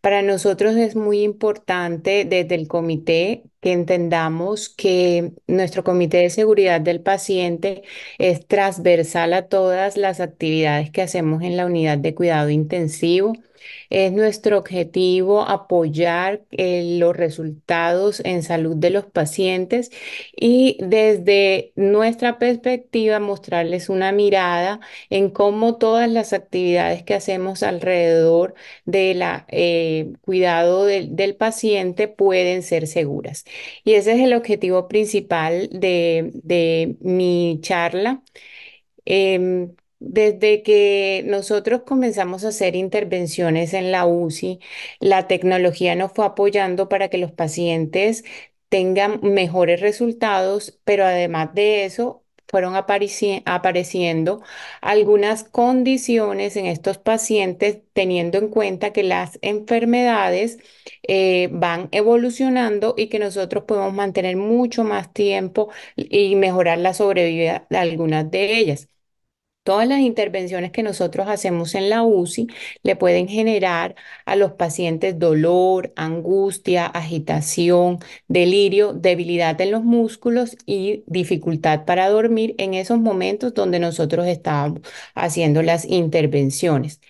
Para nosotros es muy importante desde el comité que entendamos que nuestro Comité de Seguridad del Paciente es transversal a todas las actividades que hacemos en la unidad de cuidado intensivo. Es nuestro objetivo apoyar eh, los resultados en salud de los pacientes y desde nuestra perspectiva mostrarles una mirada en cómo todas las actividades que hacemos alrededor eh, del cuidado del paciente pueden ser seguras. Y ese es el objetivo principal de, mi charla. Em, desde que nosotros comenzamos a hacer intervenciones en la UCI, la tecnología nos fue apoyando para que los pacientes tengan mejores resultados, pero además de eso, fueron apareciendo algunas condiciones en estos pacientes, teniendo en cuenta que las enfermedades eh, van evolucionando y que nosotros podemos mantener mucho más tiempo y mejorar la sobrevivencia de algunas de ellas. Todas las intervenciones que nosotros hacemos en la UCI le pueden generar a los pacientes dolor, angustia, agitación, delirio, debilidad en los músculos y dificultad para dormir en esos momentos donde nosotros estábamos haciendo las intervenciones.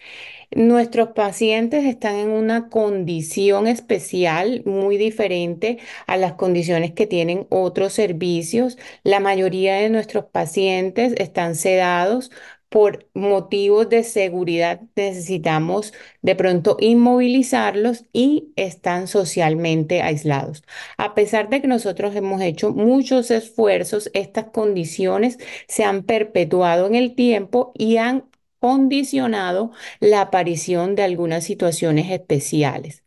Nuestros pacientes están en una condición especial muy diferente a las condiciones que tienen otros servicios. La mayoría de nuestros pacientes están sedados por motivos de seguridad necesitamos de pronto inmovilizarlos y están socialmente aislados. A pesar de que nosotros hemos hecho muchos esfuerzos, estas condiciones se han perpetuado en el tiempo y han condicionado la aparición de algunas situaciones especiales.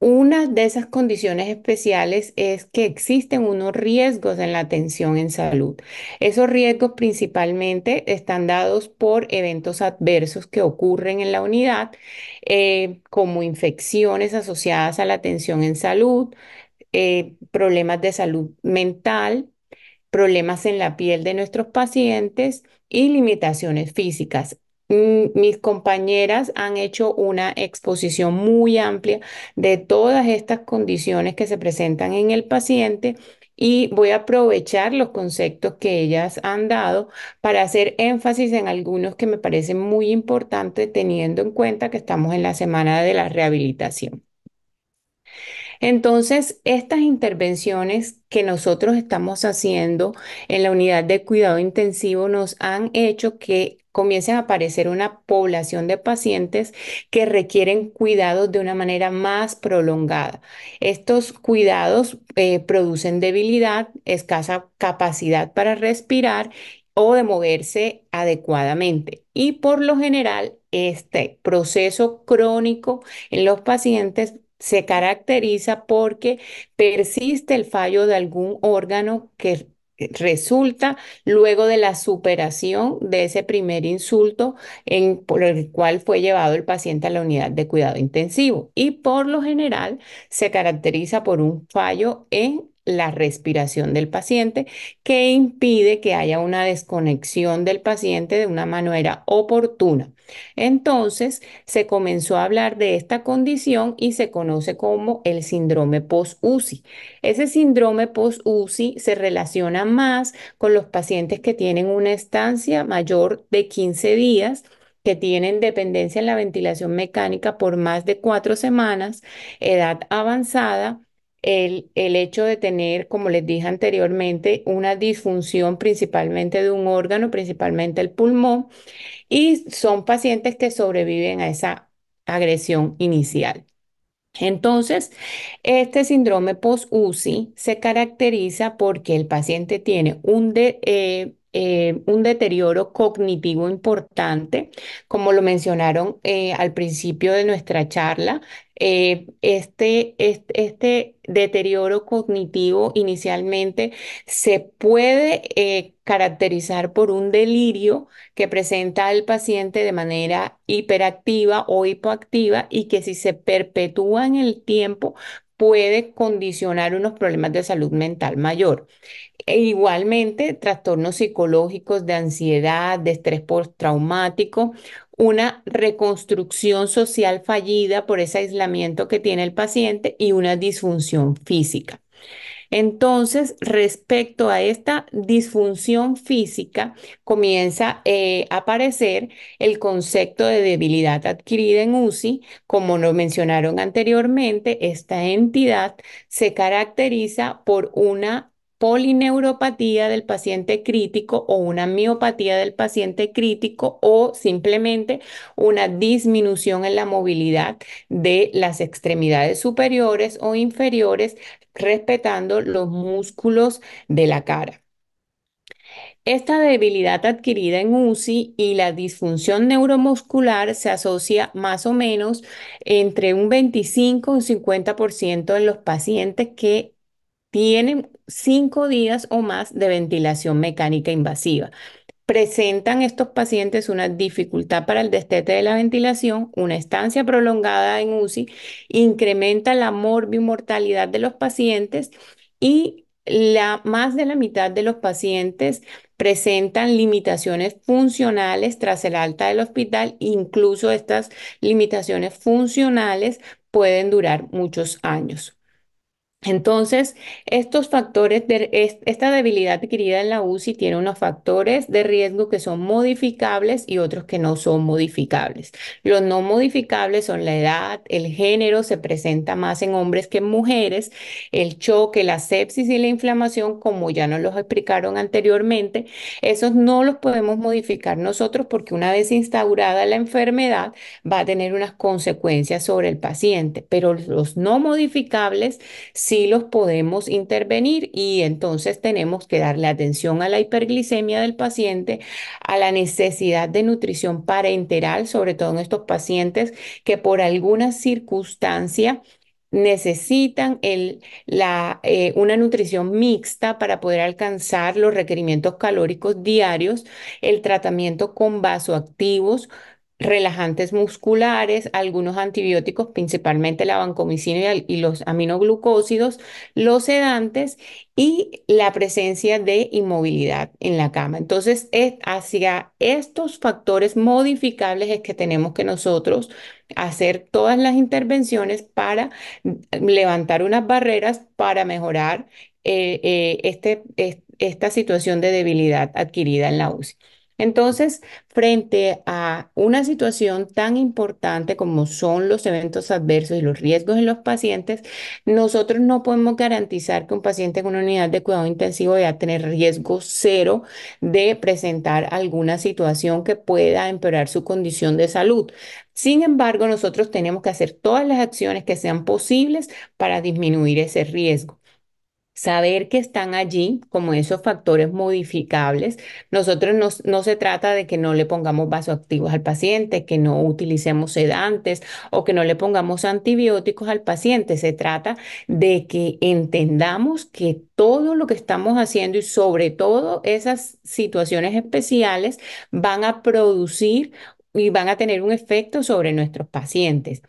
Una de esas condiciones especiales es que existen unos riesgos en la atención en salud. Esos riesgos principalmente están dados por eventos adversos que ocurren en la unidad, eh, como infecciones asociadas a la atención en salud, eh, problemas de salud mental, problemas en la piel de nuestros pacientes y limitaciones físicas. Mm, mis compañeras han hecho una exposición muy amplia de todas estas condiciones que se presentan en el paciente y voy a aprovechar los conceptos que ellas han dado para hacer énfasis en algunos que me parecen muy importantes teniendo en cuenta que estamos en la semana de la rehabilitación. Entonces, estas intervenciones que nosotros estamos haciendo en la unidad de cuidado intensivo nos han hecho que comiencen a aparecer una población de pacientes que requieren cuidados de una manera más prolongada. Estos cuidados eh, producen debilidad, escasa capacidad para respirar o de moverse adecuadamente. Y por lo general, este proceso crónico en los pacientes se caracteriza porque persiste el fallo de algún órgano que resulta luego de la superación de ese primer insulto en, por el cual fue llevado el paciente a la unidad de cuidado intensivo y por lo general se caracteriza por un fallo en la respiración del paciente, que impide que haya una desconexión del paciente de una manera oportuna. Entonces, se comenzó a hablar de esta condición y se conoce como el síndrome post-UCI. Ese síndrome post-UCI se relaciona más con los pacientes que tienen una estancia mayor de 15 días que tienen dependencia en la ventilación mecánica por más de cuatro semanas, edad avanzada, el, hecho de tener, como les dije anteriormente, una disfunción principalmente de un órgano, principalmente el pulmón, y son pacientes que sobreviven a esa agresión inicial. Entonces, este síndrome post-UCI se caracteriza porque el paciente tiene un de, eh, eh, un deterioro cognitivo importante, como lo mencionaron eh, al principio de nuestra charla. Eh, este, este, deterioro cognitivo inicialmente se puede caracterizar por un delirio que presenta al paciente de manera hiperactiva o hipoactiva y que si se perpetúa en el tiempo puede condicionar unos problemas de salud mental mayor. E igualmente, trastornos psicológicos de ansiedad, de estrés postraumático, una reconstrucción social fallida por ese aislamiento que tiene el paciente y una disfunción física. Entonces, respecto a esta disfunción física, comienza eh, a aparecer el concepto de debilidad adquirida en UCI. Como lo mencionaron anteriormente, esta entidad se caracteriza por una polineuropatía del paciente crítico o una miopatía del paciente crítico o simplemente una disminución en la movilidad de las extremidades superiores o inferiores, respetando los músculos de la cara. Esta debilidad adquirida en UCI y la disfunción neuromuscular se asocia más o menos entre un 25 y un 50% en los pacientes que tienen cinco días o más de ventilación mecánica invasiva. Presentan estos pacientes una dificultad para el destete de la ventilación, una estancia prolongada en UCI, incrementa la morbimortalidad de los pacientes y la, más de la mitad de los pacientes presentan limitaciones funcionales tras el alta del hospital, incluso estas limitaciones funcionales pueden durar muchos años. Entonces, estos factores, de, esta debilidad adquirida en la UCI tiene unos factores de riesgo que son modificables y otros que no son modificables. Los no modificables son la edad, el género, se presenta más en hombres que en mujeres, el choque, la sepsis y la inflamación, como ya nos los explicaron anteriormente, esos no los podemos modificar nosotros porque una vez instaurada la enfermedad va a tener unas consecuencias sobre el paciente, pero los no modificables sí sí los podemos intervenir y entonces tenemos que darle atención a la hiperglicemia del paciente, a la necesidad de nutrición parenteral, sobre todo en estos pacientes que por alguna circunstancia necesitan el, la, eh, una nutrición mixta para poder alcanzar los requerimientos calóricos diarios, el tratamiento con vasoactivos, relajantes musculares, algunos antibióticos, principalmente la vancomicina y, los aminoglucósidos, los sedantes y la presencia de inmovilidad en la cama. Entonces, es hacia estos factores modificables es que tenemos que nosotros hacer todas las intervenciones para levantar unas barreras para mejorar eh, eh, este, esta situación de debilidad adquirida en la UCI. Entonces, frente a una situación tan importante como son los eventos adversos y los riesgos en los pacientes, nosotros no podemos garantizar que un paciente en una unidad de cuidado intensivo vaya a tener riesgo cero de presentar alguna situación que pueda empeorar su condición de salud. Sin embargo, nosotros tenemos que hacer todas las acciones que sean posibles para disminuir ese riesgo. Saber que están allí como esos factores modificables. Nosotros no se trata de que no le pongamos vasoactivos al paciente, que no utilicemos sedantes o que no le pongamos antibióticos al paciente. Se trata de que entendamos que todo lo que estamos haciendo y sobre todo esas situaciones especiales van a producir y van a tener un efecto sobre nuestros pacientes.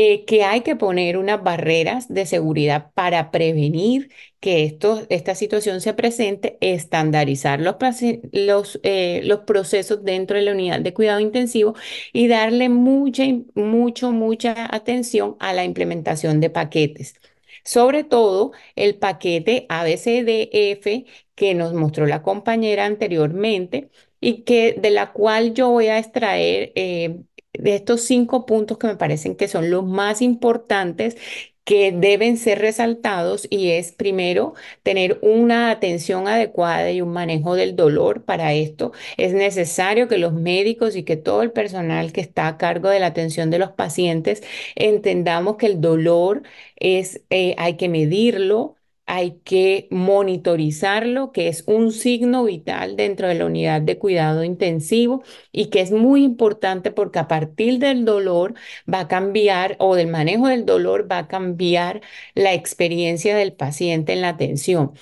Eh, que hay que poner unas barreras de seguridad para prevenir que esto, esta situación se presente, estandarizar eh, los, procesos dentro de la unidad de cuidado intensivo y darle mucha, mucho, mucha atención a la implementación de paquetes. Sobre todo el paquete ABCDF que nos mostró la compañera anteriormente, y que de la cual yo voy a extraer eh, de estos cinco puntos que me parecen que son los más importantes que deben ser resaltados y es primero tener una atención adecuada y un manejo del dolor. Para esto es necesario que los médicos y que todo el personal que está a cargo de la atención de los pacientes entendamos que el dolor es, eh, hay que medirlo, hay que monitorizarlo, que es un signo vital dentro de la unidad de cuidado intensivo y que es muy importante porque a partir del dolor va a cambiar o del manejo del dolor va a cambiar la experiencia del paciente en la atención.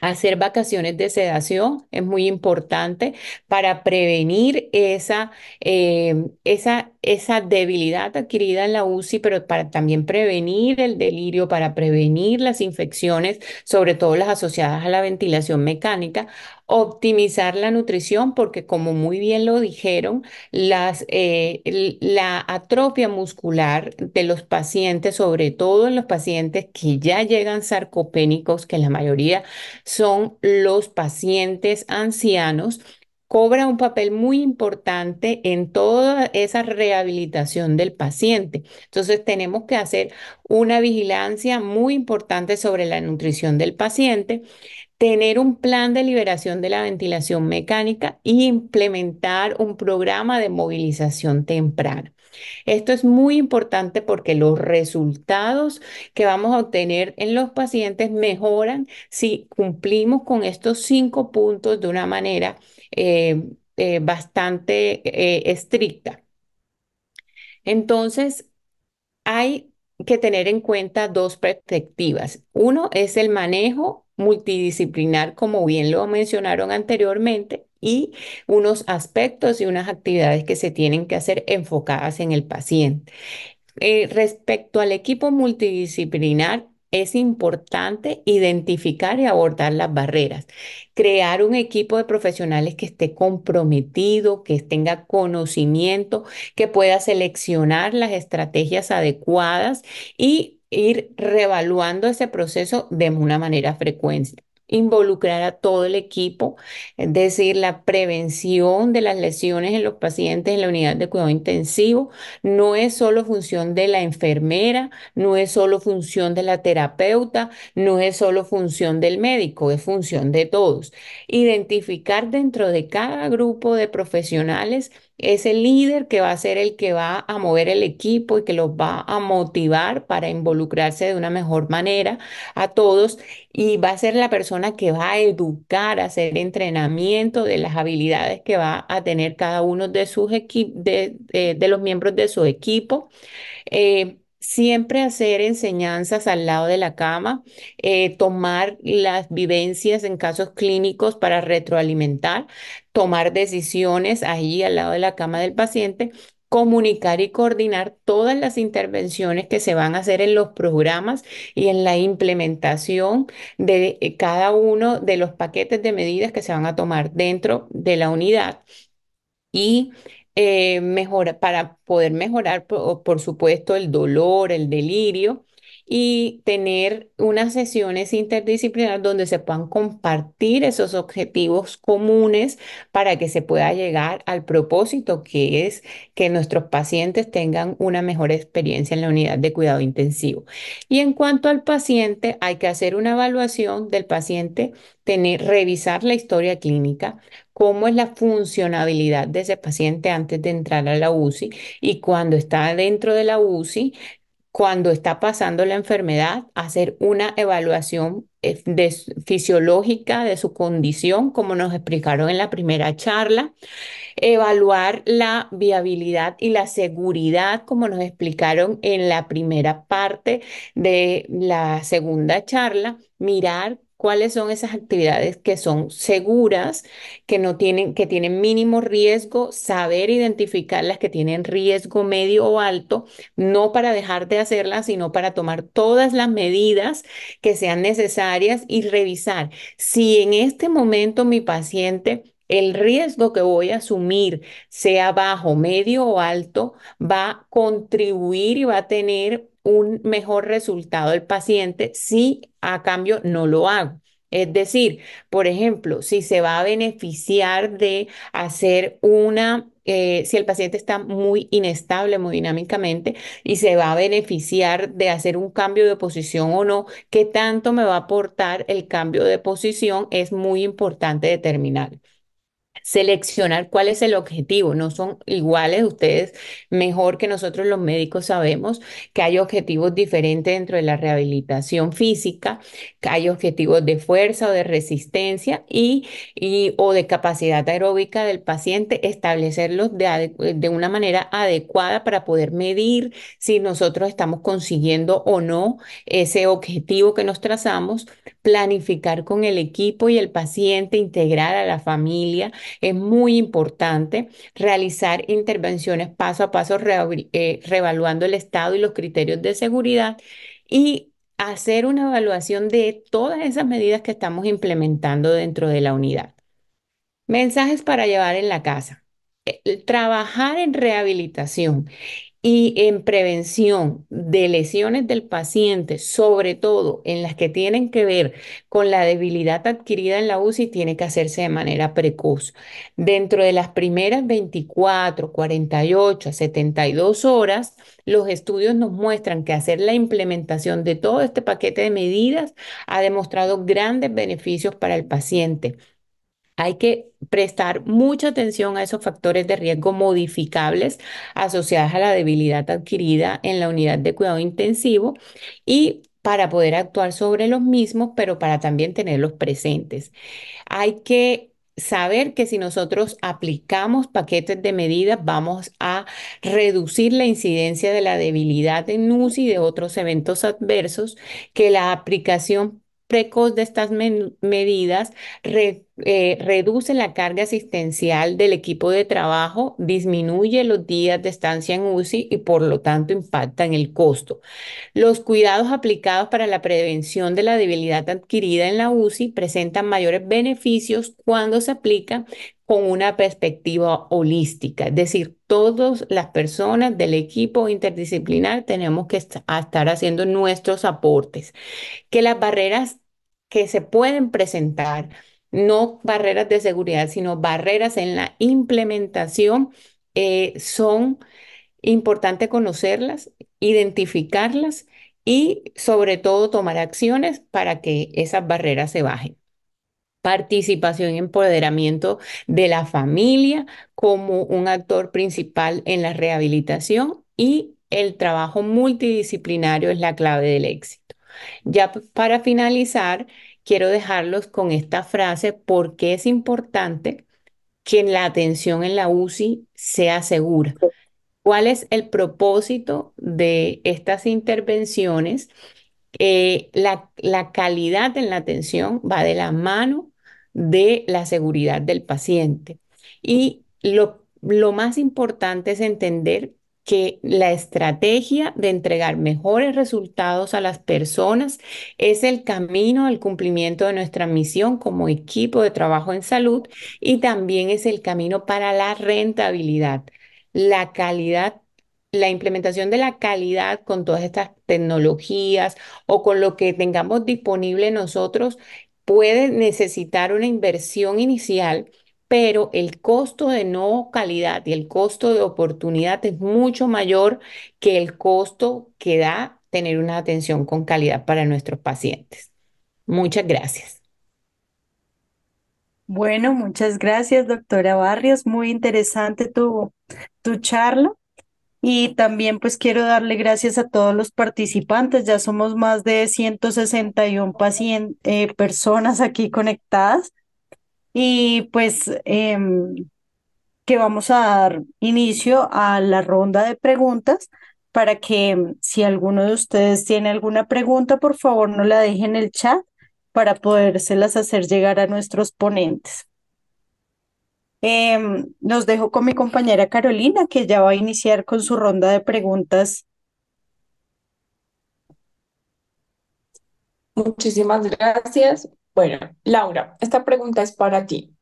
Hacer vacaciones de sedación es muy importante para prevenir esa, em, esa, debilidad adquirida en la UCI, pero para también prevenir el delirio, para prevenir las infecciones, sobre todo las asociadas a la ventilación mecánica, optimizar la nutrición, porque como muy bien lo dijeron, las, eh, la atrofia muscular de los pacientes, sobre todo en los pacientes que ya llegan sarcopénicos, que la mayoría son los pacientes ancianos, cobra un papel muy importante en toda esa rehabilitación del paciente. Entonces tenemos que hacer una vigilancia muy importante sobre la nutrición del paciente tener un plan de liberación de la ventilación mecánica e implementar un programa de movilización temprana. Esto es muy importante porque los resultados que vamos a obtener en los pacientes mejoran si cumplimos con estos cinco puntos de una manera eh, eh, bastante eh, estricta. Entonces, hay que tener en cuenta dos perspectivas. Uno es el manejo multidisciplinar, como bien lo mencionaron anteriormente, y unos aspectos y unas actividades que se tienen que hacer enfocadas en el paciente. Eh, respecto al equipo multidisciplinar, es importante identificar y abordar las barreras, crear un equipo de profesionales que esté comprometido, que tenga conocimiento, que pueda seleccionar las estrategias adecuadas y ir revaluando ese proceso de una manera frecuente involucrar a todo el equipo, es decir, la prevención de las lesiones en los pacientes en la unidad de cuidado intensivo no es solo función de la enfermera, no es solo función de la terapeuta, no es solo función del médico, es función de todos. Identificar dentro de cada grupo de profesionales es el líder que va a ser el que va a mover el equipo y que los va a motivar para involucrarse de una mejor manera a todos y va a ser la persona que va a educar, hacer entrenamiento de las habilidades que va a tener cada uno de sus eh, de, los miembros de su equipo. Eh, siempre hacer enseñanzas al lado de la cama, eh, tomar las vivencias en casos clínicos para retroalimentar, tomar decisiones allí al lado de la cama del paciente, comunicar y coordinar todas las intervenciones que se van a hacer en los programas y en la implementación de eh, cada uno de los paquetes de medidas que se van a tomar dentro de la unidad y eh, para poder mejorar, por supuesto, el dolor, el delirio y tener unas sesiones interdisciplinarias donde se puedan compartir esos objetivos comunes para que se pueda llegar al propósito que es que nuestros pacientes tengan una mejor experiencia en la unidad de cuidado intensivo. Y en cuanto al paciente, hay que hacer una evaluación del paciente, tener, revisar la historia clínica, cómo es la funcionabilidad de ese paciente antes de entrar a la UCI y cuando está dentro de la UCI, cuando está pasando la enfermedad, hacer una evaluación eh, fisiológica de su condición, como nos explicaron en la primera charla, evaluar la viabilidad y la seguridad, como nos explicaron en la primera parte de la segunda charla, mirar cuáles son esas actividades que son seguras, que no tienen, que tienen mínimo riesgo, saber identificar las que tienen riesgo medio o alto, no para dejar de hacerlas, sino para tomar todas las medidas que sean necesarias y revisar si en este momento mi paciente el riesgo que voy a asumir, sea bajo, medio o alto, va a contribuir y va a tener un mejor resultado del paciente si a cambio no lo hago. Es decir, por ejemplo, si se va a beneficiar de hacer una, eh, si el paciente está muy inestable muy dinámicamente y se va a beneficiar de hacer un cambio de posición o no, qué tanto me va a aportar el cambio de posición es muy importante determinar seleccionar cuál es el objetivo. No son iguales, ustedes mejor que nosotros los médicos sabemos que hay objetivos diferentes dentro de la rehabilitación física, que hay objetivos de fuerza o de resistencia y, y o de capacidad aeróbica del paciente, establecerlos de, de una manera adecuada para poder medir si nosotros estamos consiguiendo o no ese objetivo que nos trazamos, planificar con el equipo y el paciente, integrar a la familia es muy importante realizar intervenciones paso a paso, revaluando eh, reevaluando el estado y los criterios de seguridad y hacer una evaluación de todas esas medidas que estamos implementando dentro de la unidad. Mensajes para llevar en la casa. E-, trabajar en rehabilitación y en prevención de lesiones del paciente, sobre todo en las que tienen que ver con la debilidad adquirida en la UCI, tiene que hacerse de manera precoz. Dentro de las primeras 24, 48 72 horas, los estudios nos muestran que hacer la implementación de todo este paquete de medidas ha demostrado grandes beneficios para el paciente hay que prestar mucha atención a esos factores de riesgo modificables asociados a la debilidad adquirida en la unidad de cuidado intensivo y para poder actuar sobre los mismos, pero para también tenerlos presentes. Hay que saber que si nosotros aplicamos paquetes de medidas, vamos a reducir la incidencia de la debilidad en UCI y de otros eventos adversos, que la aplicación precoz de estas medidas requiere. Eh, reduce la carga asistencial del equipo de trabajo, disminuye los días de estancia en UCI y por lo tanto impacta en el costo. Los cuidados aplicados para la prevención de la debilidad adquirida en la UCI presentan mayores beneficios cuando se aplica con una perspectiva holística, es decir, todas las personas del equipo interdisciplinar tenemos que estar haciendo nuestros aportes, que las barreras que se pueden presentar no barreras de seguridad, sino barreras en la implementación, eh, son importante conocerlas, identificarlas y sobre todo tomar acciones para que esas barreras se bajen. Participación y empoderamiento de la familia como un actor principal en la rehabilitación y el trabajo multidisciplinario es la clave del éxito. Ya para finalizar, quiero dejarlos con esta frase porque es importante que la atención en la UCI sea segura. ¿Cuál es el propósito de estas intervenciones? Eh, la, calidad en la atención va de la mano de la seguridad del paciente. Y lo, lo más importante es entender que la estrategia de entregar mejores resultados a las personas es el camino al cumplimiento de nuestra misión como equipo de trabajo en salud y también es el camino para la rentabilidad, la calidad la implementación de la calidad con todas estas tecnologías o con lo que tengamos disponible nosotros puede necesitar una inversión inicial pero el costo de no calidad y el costo de oportunidad es mucho mayor que el costo que da tener una atención con calidad para nuestros pacientes. Muchas gracias. Bueno, muchas gracias, doctora Barrios. Muy interesante tu, charla. Y también pues quiero darle gracias a todos los participantes. Ya somos más de 161 eh, personas aquí conectadas. Y pues em, que vamos a dar inicio a la ronda de preguntas para que em, si alguno de ustedes tiene alguna pregunta, por favor no la dejen en el chat para podérselas hacer llegar a nuestros ponentes. Em, nos dejo con mi compañera Carolina, que ya va a iniciar con su ronda de preguntas. Muchísimas gracias. Bueno, Laura, esta pregunta es para ti.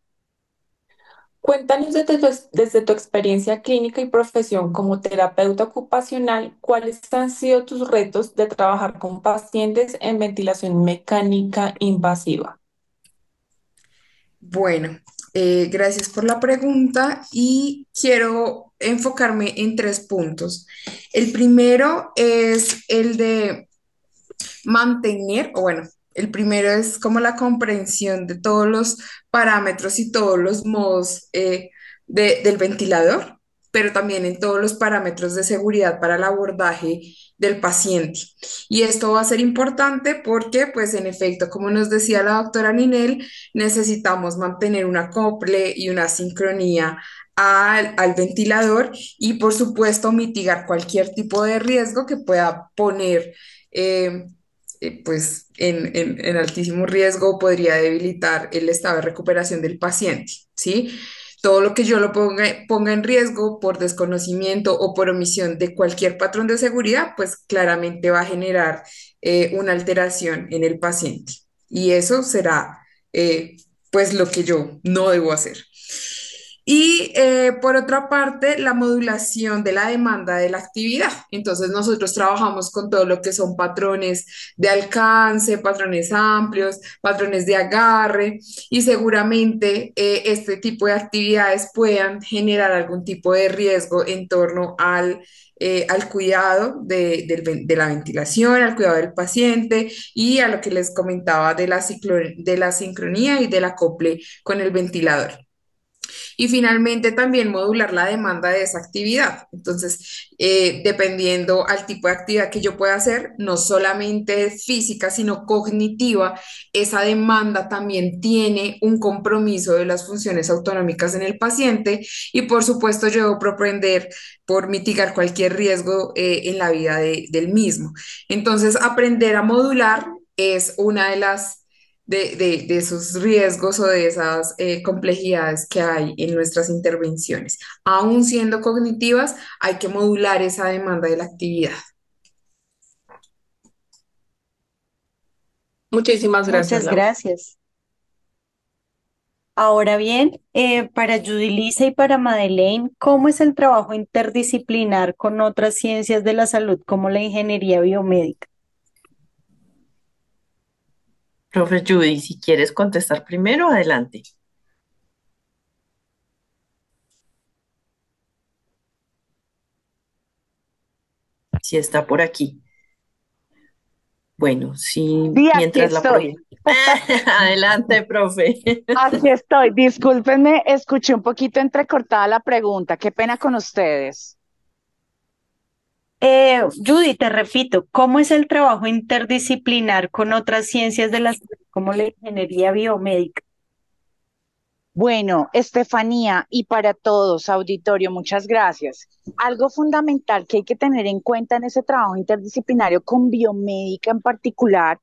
Cuéntanos desde tu, experiencia clínica y profesión como terapeuta ocupacional, cuáles han sido tus retos de trabajar con pacientes en ventilación mecánica invasiva. Bueno, eh, gracias por la pregunta y quiero enfocarme en tres puntos. El primero es el de mantener, o bueno, el primero es como la comprensión de todos los parámetros y todos los modos eh, del ventilador, pero también en todos los parámetros de seguridad para el abordaje del paciente. Y esto va a ser importante porque, pues en efecto, como nos decía la doctora Ninel, necesitamos mantener un acople y una sincronía al, ventilador y, por supuesto, mitigar cualquier tipo de riesgo que pueda poner eh, pues en, altísimo riesgo podría debilitar el estado de recuperación del paciente, ¿sí? Todo lo que yo lo ponga, ponga en riesgo por desconocimiento o por omisión de cualquier patrón de seguridad, pues claramente va a generar eh, una alteración en el paciente. Y eso será, eh, pues, lo que yo no debo hacer. Y eh, por otra parte, la modulación de la demanda de la actividad. Entonces, nosotros trabajamos con todo lo que son patrones de alcance, patrones amplios, patrones de agarre y seguramente eh, este tipo de actividades puedan generar algún tipo de riesgo en torno al, eh, cuidado de, la ventilación, al cuidado del paciente y a lo que les comentaba de la sincronía y del acople con el ventilador. Y finalmente también modular la demanda de esa actividad. Entonces, eh, dependiendo al tipo de actividad que yo pueda hacer, no solamente física, sino cognitiva, esa demanda también tiene un compromiso de las funciones autonómicas en el paciente y por supuesto yo debo propender por mitigar cualquier riesgo eh, en la vida del mismo. Entonces, aprender a modular es una de las de, de, esos riesgos o de esas eh, complejidades que hay en nuestras intervenciones. Aún siendo cognitivas, hay que modular esa demanda de la actividad. Muchísimas gracias. Muchas gracias. Ahora bien, eh, para para Judilisa y para Madeleine, ¿cómo es el trabajo interdisciplinar con otras ciencias de la salud como la ingeniería biomédica? Profe Judy, si quieres contestar primero, adelante. Si está por aquí. Bueno, si mientras la profe... Adelante, profe. Así estoy. Discúlpenme, escuché un poquito entrecortada la pregunta. Qué pena con ustedes. Eh, Judy, te repito, ¿cómo es el trabajo interdisciplinar con otras ciencias de la como la ingeniería biomédica? Bueno, Estefanía, y para todos, auditorio, muchas gracias. Algo fundamental que hay que tener en cuenta en ese trabajo interdisciplinario con biomédica en particular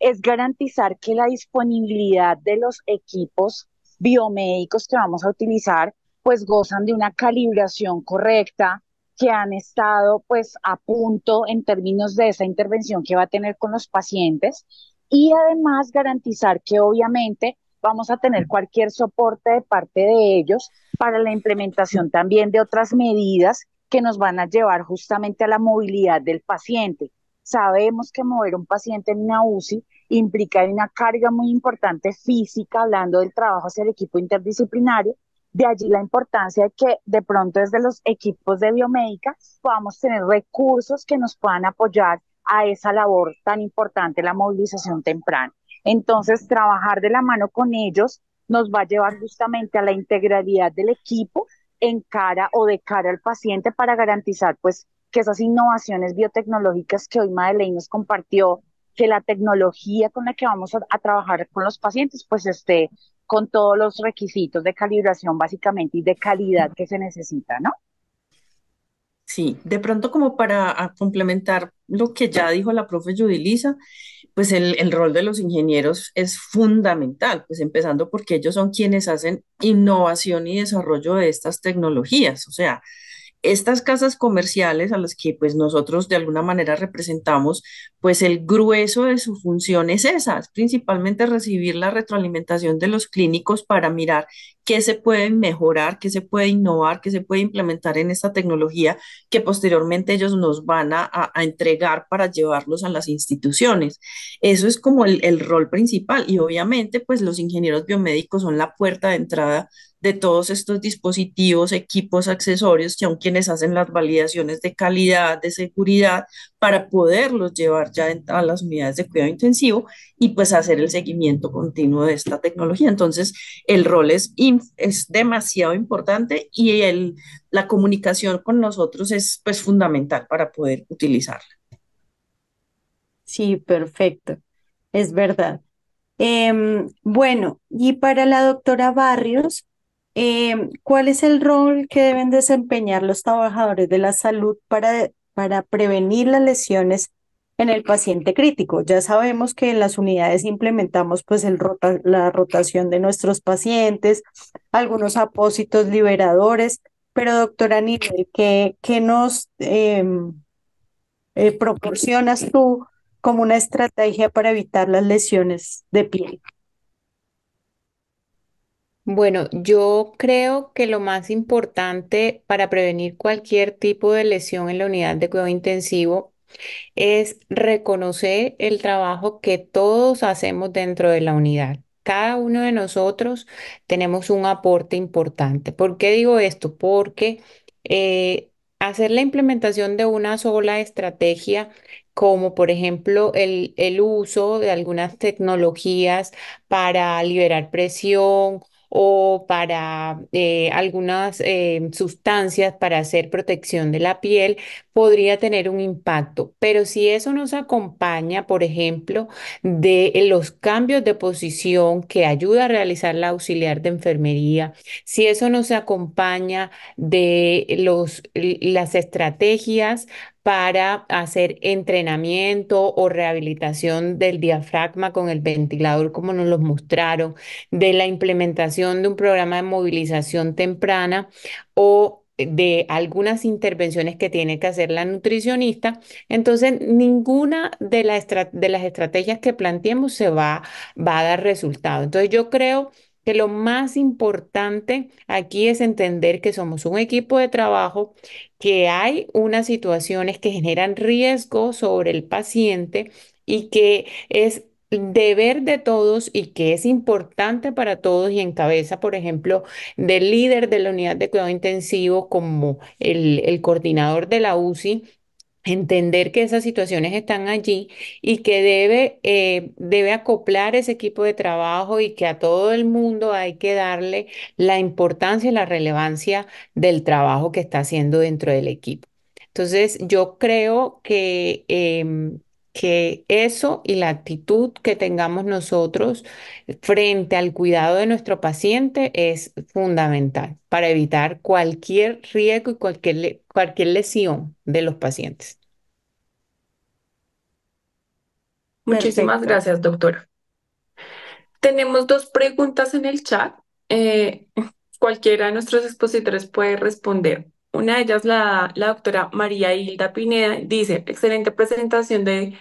es garantizar que la disponibilidad de los equipos biomédicos que vamos a utilizar pues gozan de una calibración correcta, que han estado pues a punto en términos de esa intervención que va a tener con los pacientes y además garantizar que obviamente vamos a tener cualquier soporte de parte de ellos para la implementación también de otras medidas que nos van a llevar justamente a la movilidad del paciente. Sabemos que mover un paciente en una UCI implica una carga muy importante física, hablando del trabajo hacia el equipo interdisciplinario, de allí la importancia de que de pronto desde los equipos de biomédica podamos tener recursos que nos puedan apoyar a esa labor tan importante, la movilización temprana. Entonces, trabajar de la mano con ellos nos va a llevar justamente a la integralidad del equipo en cara o de cara al paciente para garantizar pues que esas innovaciones biotecnológicas que hoy Madeleine nos compartió, que la tecnología con la que vamos a, trabajar con los pacientes pues esté con todos los requisitos de calibración básicamente y de calidad que se necesita, ¿no? Sí, de pronto como para ah, complementar lo que ya dijo la profe lisa, pues el, el, rol de los ingenieros es fundamental, pues empezando porque ellos son quienes hacen innovación y desarrollo de estas tecnologías, o sea, estas casas comerciales a las que pues nosotros de alguna manera representamos, pues el grueso de su función es esa, es principalmente recibir la retroalimentación de los clínicos para mirar qué se puede mejorar, qué se puede innovar, qué se puede implementar en esta tecnología que posteriormente ellos nos van a, entregar para llevarlos a las instituciones. Eso es como el, el rol principal y obviamente pues los ingenieros biomédicos son la puerta de entrada de todos estos dispositivos, equipos, accesorios que son quienes hacen las validaciones de calidad, de seguridad, para poderlos llevar ya a las unidades de cuidado intensivo y pues hacer el seguimiento continuo de esta tecnología. Entonces, el rol es, es demasiado importante y el, la comunicación con nosotros es pues fundamental para poder utilizarla. Sí, perfecto. Es verdad. Em, bueno, y para la doctora Barrios, Em, ¿Cuál es el rol que deben desempeñar los trabajadores de la salud para, para prevenir las lesiones en el paciente crítico? Ya sabemos que en las unidades implementamos pues el la rotación de nuestros pacientes, algunos apósitos liberadores, pero doctora Nivel, ¿qué, qué nos em, eh, proporcionas tú como una estrategia para evitar las lesiones de piel? Bueno, yo creo que lo más importante para prevenir cualquier tipo de lesión en la unidad de cuidado intensivo es reconocer el trabajo que todos hacemos dentro de la unidad. Cada uno de nosotros tenemos un aporte importante. ¿Por qué digo esto? Porque eh, hacer la implementación de una sola estrategia, como por ejemplo el uso de algunas tecnologías para liberar presión o para eh, algunas eh, sustancias para hacer protección de la piel, podría tener un impacto. Pero si eso nos acompaña, por ejemplo, de los cambios de posición que ayuda a realizar la auxiliar de enfermería, si eso nos acompaña de los, las estrategias para hacer entrenamiento o rehabilitación del diafragma con el ventilador, como nos los mostraron, de la implementación de un programa de movilización temprana o de algunas intervenciones que tiene que hacer la nutricionista, entonces ninguna de, las estrategias que planteemos se va, va a dar resultado. Entonces yo creo que lo más importante aquí es entender que somos un equipo de trabajo, que hay unas situaciones que generan riesgo sobre el paciente y que es deber de todos y que es importante para todos y en cabeza, por ejemplo, del líder de la unidad de cuidado intensivo como el, el coordinador de la UCI, entender que esas situaciones están allí y que debe, eh, debe acoplar ese equipo de trabajo y que a todo el mundo hay que darle la importancia y la relevancia del trabajo que está haciendo dentro del equipo. Entonces, yo creo que em, que eso y la actitud que tengamos nosotros frente al cuidado de nuestro paciente es fundamental para evitar cualquier riesgo y cualquier, cualquier lesión de los pacientes. Muchísimas gracias, doctora. Tenemos dos preguntas en el chat. Eh, cualquiera de nuestros expositores puede responder. Una de ellas, la, la doctora María Hilda Pineda, dice, excelente presentación de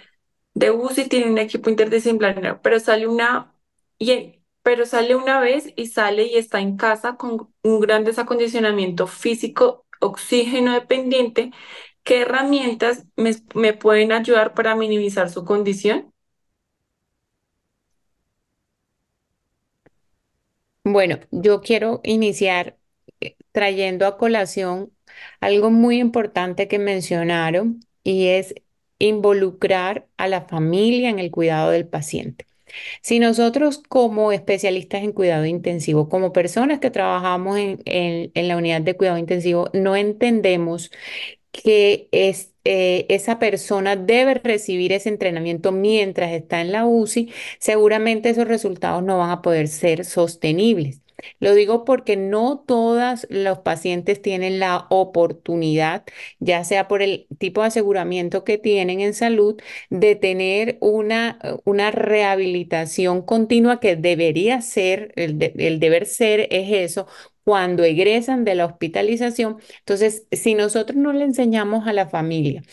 de UCI tiene un equipo interdisciplinario, pero sale una, pero sale una vez y sale y está en casa con un gran desacondicionamiento físico, oxígeno dependiente. ¿Qué herramientas me pueden ayudar para minimizar su condición? Bueno, yo quiero iniciar eh, trayendo a colación algo muy importante que mencionaron y es involucrar a la familia en el cuidado del paciente. Si nosotros como especialistas en cuidado intensivo, como personas que trabajamos en, la unidad de cuidado intensivo, no entendemos que eh, esa persona debe recibir ese entrenamiento mientras está en la UCI, seguramente esos resultados no van a poder ser sostenibles. Lo digo porque no todas los pacientes tienen la oportunidad, ya sea por el tipo de aseguramiento que tienen en salud, de tener una, una rehabilitación continua que debería ser, el, deber ser es eso, cuando egresan de la hospitalización. Entonces, si nosotros no le enseñamos a la familia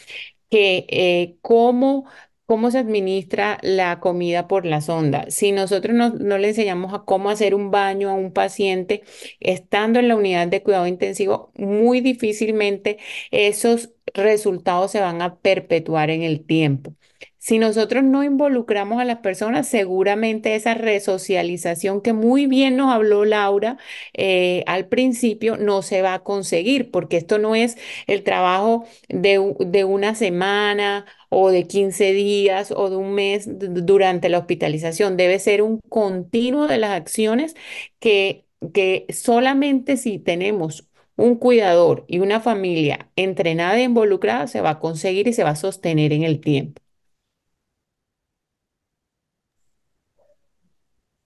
que eh, cómo cómo se administra la comida por la sonda. Si nosotros no, le enseñamos a cómo hacer un baño a un paciente estando en la unidad de cuidado intensivo, muy difícilmente esos resultados se van a perpetuar en el tiempo. Si nosotros no involucramos a las personas, seguramente esa resocialización que muy bien nos habló Laura eh, al principio no se va a conseguir, porque esto no es el trabajo de, de una semana o de 15 días o de un mes durante la hospitalización. Debe ser un continuo de las acciones que, que solamente si tenemos un cuidador y una familia entrenada e involucrada se va a conseguir y se va a sostener en el tiempo.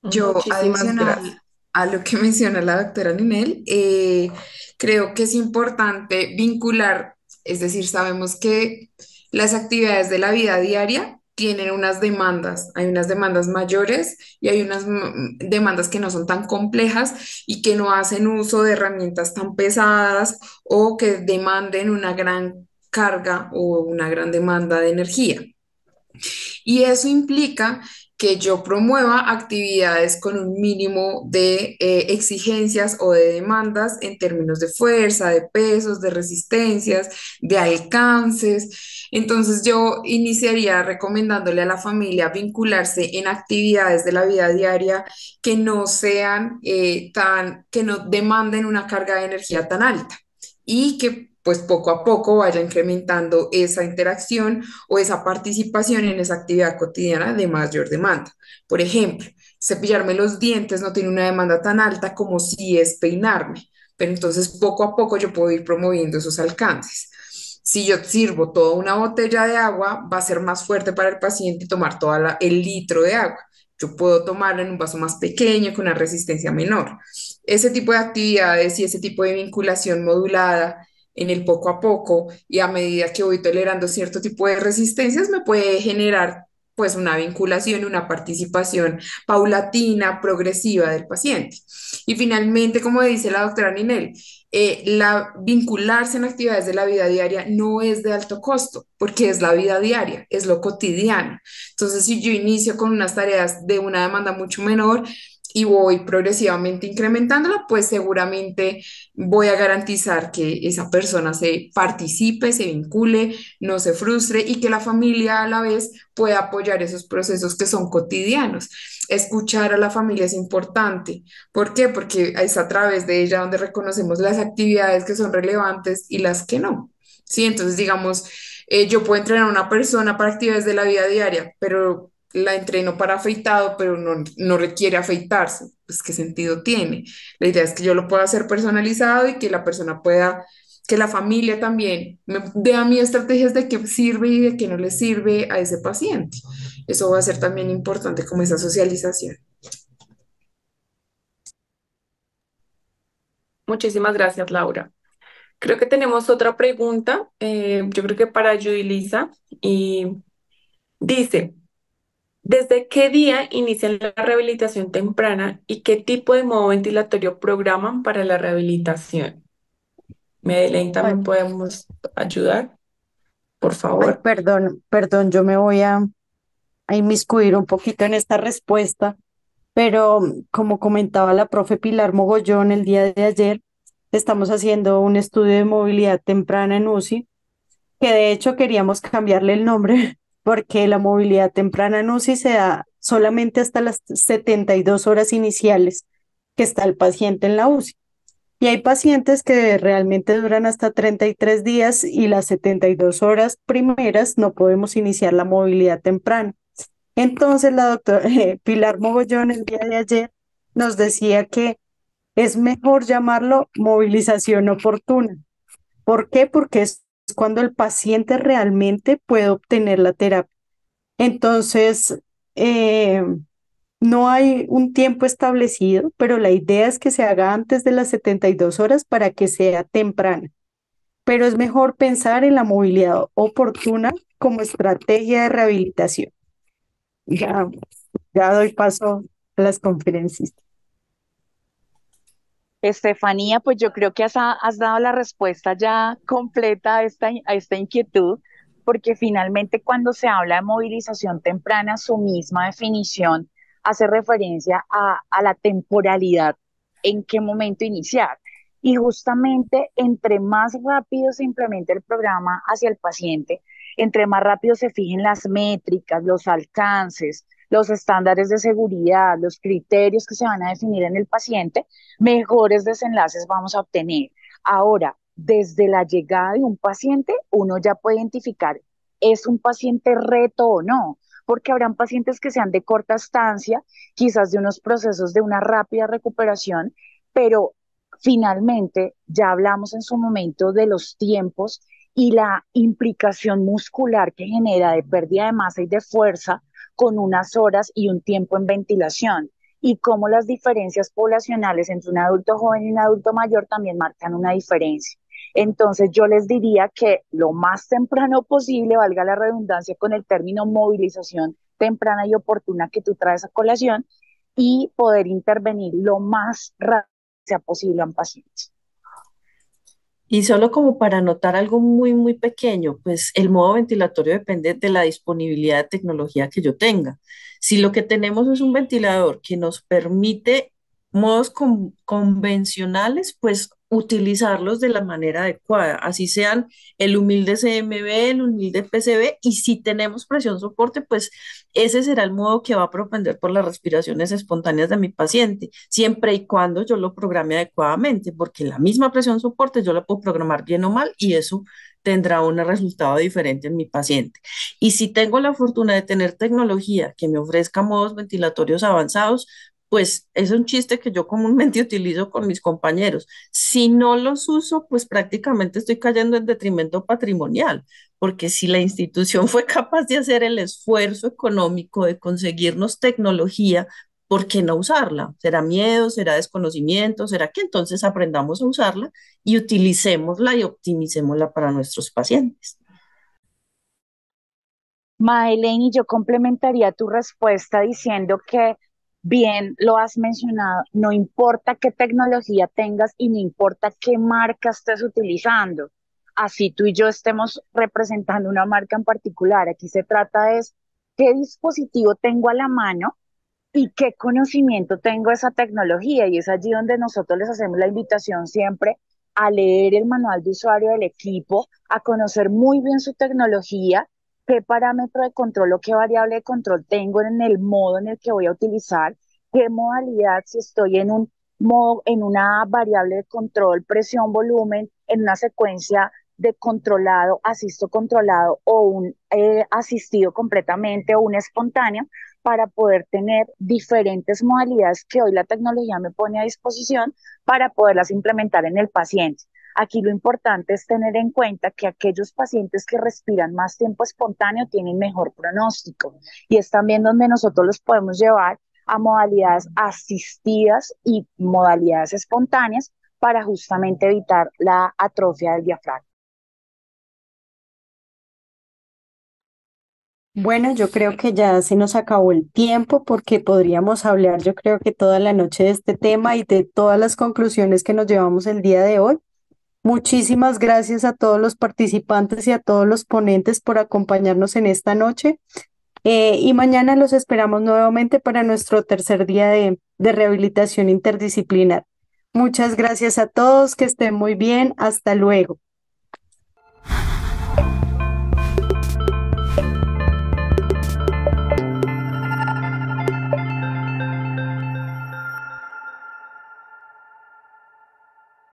Yo, adicional a lo que menciona la doctora Ninel, eh, creo que es importante vincular, es decir, sabemos que las actividades de la vida diaria tienen unas demandas, hay unas demandas mayores y hay unas mm, mm, demandas que no son tan complejas y que no hacen uso de herramientas tan pesadas o que demanden una gran carga o una gran demanda de energía. Y eso implica que yo promueva actividades con un mínimo de eh, exigencias o de demandas en términos de fuerza, de pesos, de resistencias, de alcances. Entonces yo iniciaría recomendándole a la familia vincularse en actividades de la vida diaria que no sean eh, tan, que no demanden una carga de energía tan alta y que pues poco a poco vaya incrementando esa interacción o esa participación en esa actividad cotidiana de mayor demanda. Por ejemplo, cepillarme los dientes no tiene una demanda tan alta como si es peinarme, pero entonces poco a poco yo puedo ir promoviendo esos alcances. Si yo sirvo toda una botella de agua, va a ser más fuerte para el paciente tomar todo el litro de agua. Yo puedo tomarla en un vaso más pequeño, con una resistencia menor. Ese tipo de actividades y ese tipo de vinculación modulada en el poco a poco y a medida que voy tolerando cierto tipo de resistencias me puede generar pues una vinculación, una participación paulatina, progresiva del paciente. Y finalmente, como dice la doctora Ninel, eh, la, vincularse en actividades de la vida diaria no es de alto costo, porque es la vida diaria, es lo cotidiano. Entonces, si yo inicio con unas tareas de una demanda mucho menor, y voy progresivamente incrementándola, pues seguramente voy a garantizar que esa persona se participe, se vincule, no se frustre y que la familia a la vez pueda apoyar esos procesos que son cotidianos. Escuchar a la familia es importante. ¿Por qué? Porque es a través de ella donde reconocemos las actividades que son relevantes y las que no. Sí, entonces digamos, eh, yo puedo entrenar a una persona para actividades de la vida diaria, pero la entreno para afeitado, pero no requiere afeitarse pues qué sentido tiene. La idea es que yo lo pueda hacer personalizado y que la persona pueda, que la familia también me dé a mí estrategias de qué sirve y de qué no le sirve a ese paciente. Eso va a ser también importante como esa socialización. Muchísimas gracias, Laura. Creo que tenemos otra pregunta, eh, yo creo que para y Lisa, y dice, ¿Desde qué día inician la rehabilitación temprana y qué tipo de modo ventilatorio programan para la rehabilitación? Medellín, ¿también podemos ayudar? Por favor. perdón, perdón, yo me voy a, a inmiscuir un poquito en esta respuesta, pero como comentaba la profe Pilar Mogollón el día de ayer, estamos haciendo un estudio de movilidad temprana en UCI, que de hecho queríamos cambiarle el nombre porque la movilidad temprana en UCI se da solamente hasta las 72 horas iniciales que está el paciente en la UCI. Y hay pacientes que realmente duran hasta 33 días y las 72 horas primeras no podemos iniciar la movilidad temprana. Entonces, la doctora eh, Pilar Mogollón el día de ayer nos decía que es mejor llamarlo movilización oportuna. ¿Por qué? Porque es cuando el paciente realmente puede obtener la terapia. Entonces, eh, no hay un tiempo establecido, pero la idea es que se haga antes de las 72 horas para que sea temprana. Pero es mejor pensar en la movilidad oportuna como estrategia de rehabilitación. Ya, ya doy paso a las conferencistas. Estefanía, pues yo creo que has, dado la respuesta ya completa a esta, inquietud, porque finalmente cuando se habla de movilización temprana, su misma definición hace referencia a, la temporalidad, en qué momento iniciar. Y justamente entre más rápido se implemente el programa hacia el paciente, entre más rápido se fijen las métricas, los alcances, los estándares de seguridad, los criterios que se van a definir en el paciente, mejores desenlaces vamos a obtener. Ahora, desde la llegada de un paciente, uno ya puede identificar, ¿es un paciente reto o no? Porque habrán pacientes que sean de corta estancia, quizás de unos procesos de una rápida recuperación, pero finalmente ya hablamos en su momento de los tiempos y la implicación muscular que genera de pérdida de masa y de fuerza con unas horas y un tiempo en ventilación y cómo las diferencias poblacionales entre un adulto joven y un adulto mayor también marcan una diferencia. Entonces yo les diría que lo más temprano posible, valga la redundancia con el término movilización temprana y oportuna que tú traes a colación, y poder intervenir lo más rápido sea posible en pacientes. Y solo como para anotar algo muy, muy pequeño, pues el modo ventilatorio depende de la disponibilidad de tecnología que yo tenga. Si lo que tenemos es un ventilador que nos permite modos convencionales, pues utilizarlos de la manera adecuada, así sean el humilde CMB, el humilde PCB, y si tenemos presión soporte, pues ese será el modo que va a propender por las respiraciones espontáneas de mi paciente, siempre y cuando yo lo programe adecuadamente, porque la misma presión soporte yo la puedo programar bien o mal y eso tendrá un resultado diferente en mi paciente. Y si tengo la fortuna de tener tecnología que me ofrezca modos ventilatorios avanzados, pues es un chiste que yo comúnmente utilizo con mis compañeros. Si no los uso, pues prácticamente estoy cayendo en detrimento patrimonial, porque si la institución fue capaz de hacer el esfuerzo económico de conseguirnos tecnología, ¿por qué no usarla? ¿Será miedo? ¿Será desconocimiento? ¿Será que entonces aprendamos a usarla y utilicémosla y optimicémosla para nuestros pacientes? Madeleine, yo complementaría tu respuesta diciendo que bien lo has mencionado, no importa qué tecnología tengas y no importa qué marca estés utilizando, así tú y yo estemos representando una marca en particular, aquí se trata es qué dispositivo tengo a la mano y qué conocimiento tengo esa tecnología. Y es allí donde nosotros les hacemos la invitación siempre a leer el manual de usuario del equipo, a conocer muy bien su tecnología qué parámetro de control o qué variable de control tengo en el modo en el que voy a utilizar, qué modalidad, si estoy en un modo, en una variable de control, presión, volumen, en una secuencia de controlado, asisto controlado o un eh, asistido completamente o un espontáneo para poder tener diferentes modalidades que hoy la tecnología me pone a disposición para poderlas implementar en el paciente. Aquí lo importante es tener en cuenta que aquellos pacientes que respiran más tiempo espontáneo tienen mejor pronóstico y es también donde nosotros los podemos llevar a modalidades asistidas y modalidades espontáneas para justamente evitar la atrofia del diafragma. Bueno, yo creo que ya se nos acabó el tiempo porque podríamos hablar, yo creo que toda la noche de este tema y de todas las conclusiones que nos llevamos el día de hoy. Muchísimas gracias a todos los participantes y a todos los ponentes por acompañarnos en esta noche. Eh, y mañana los esperamos nuevamente para nuestro tercer día de, de rehabilitación interdisciplinar. Muchas gracias a todos, que estén muy bien, hasta luego.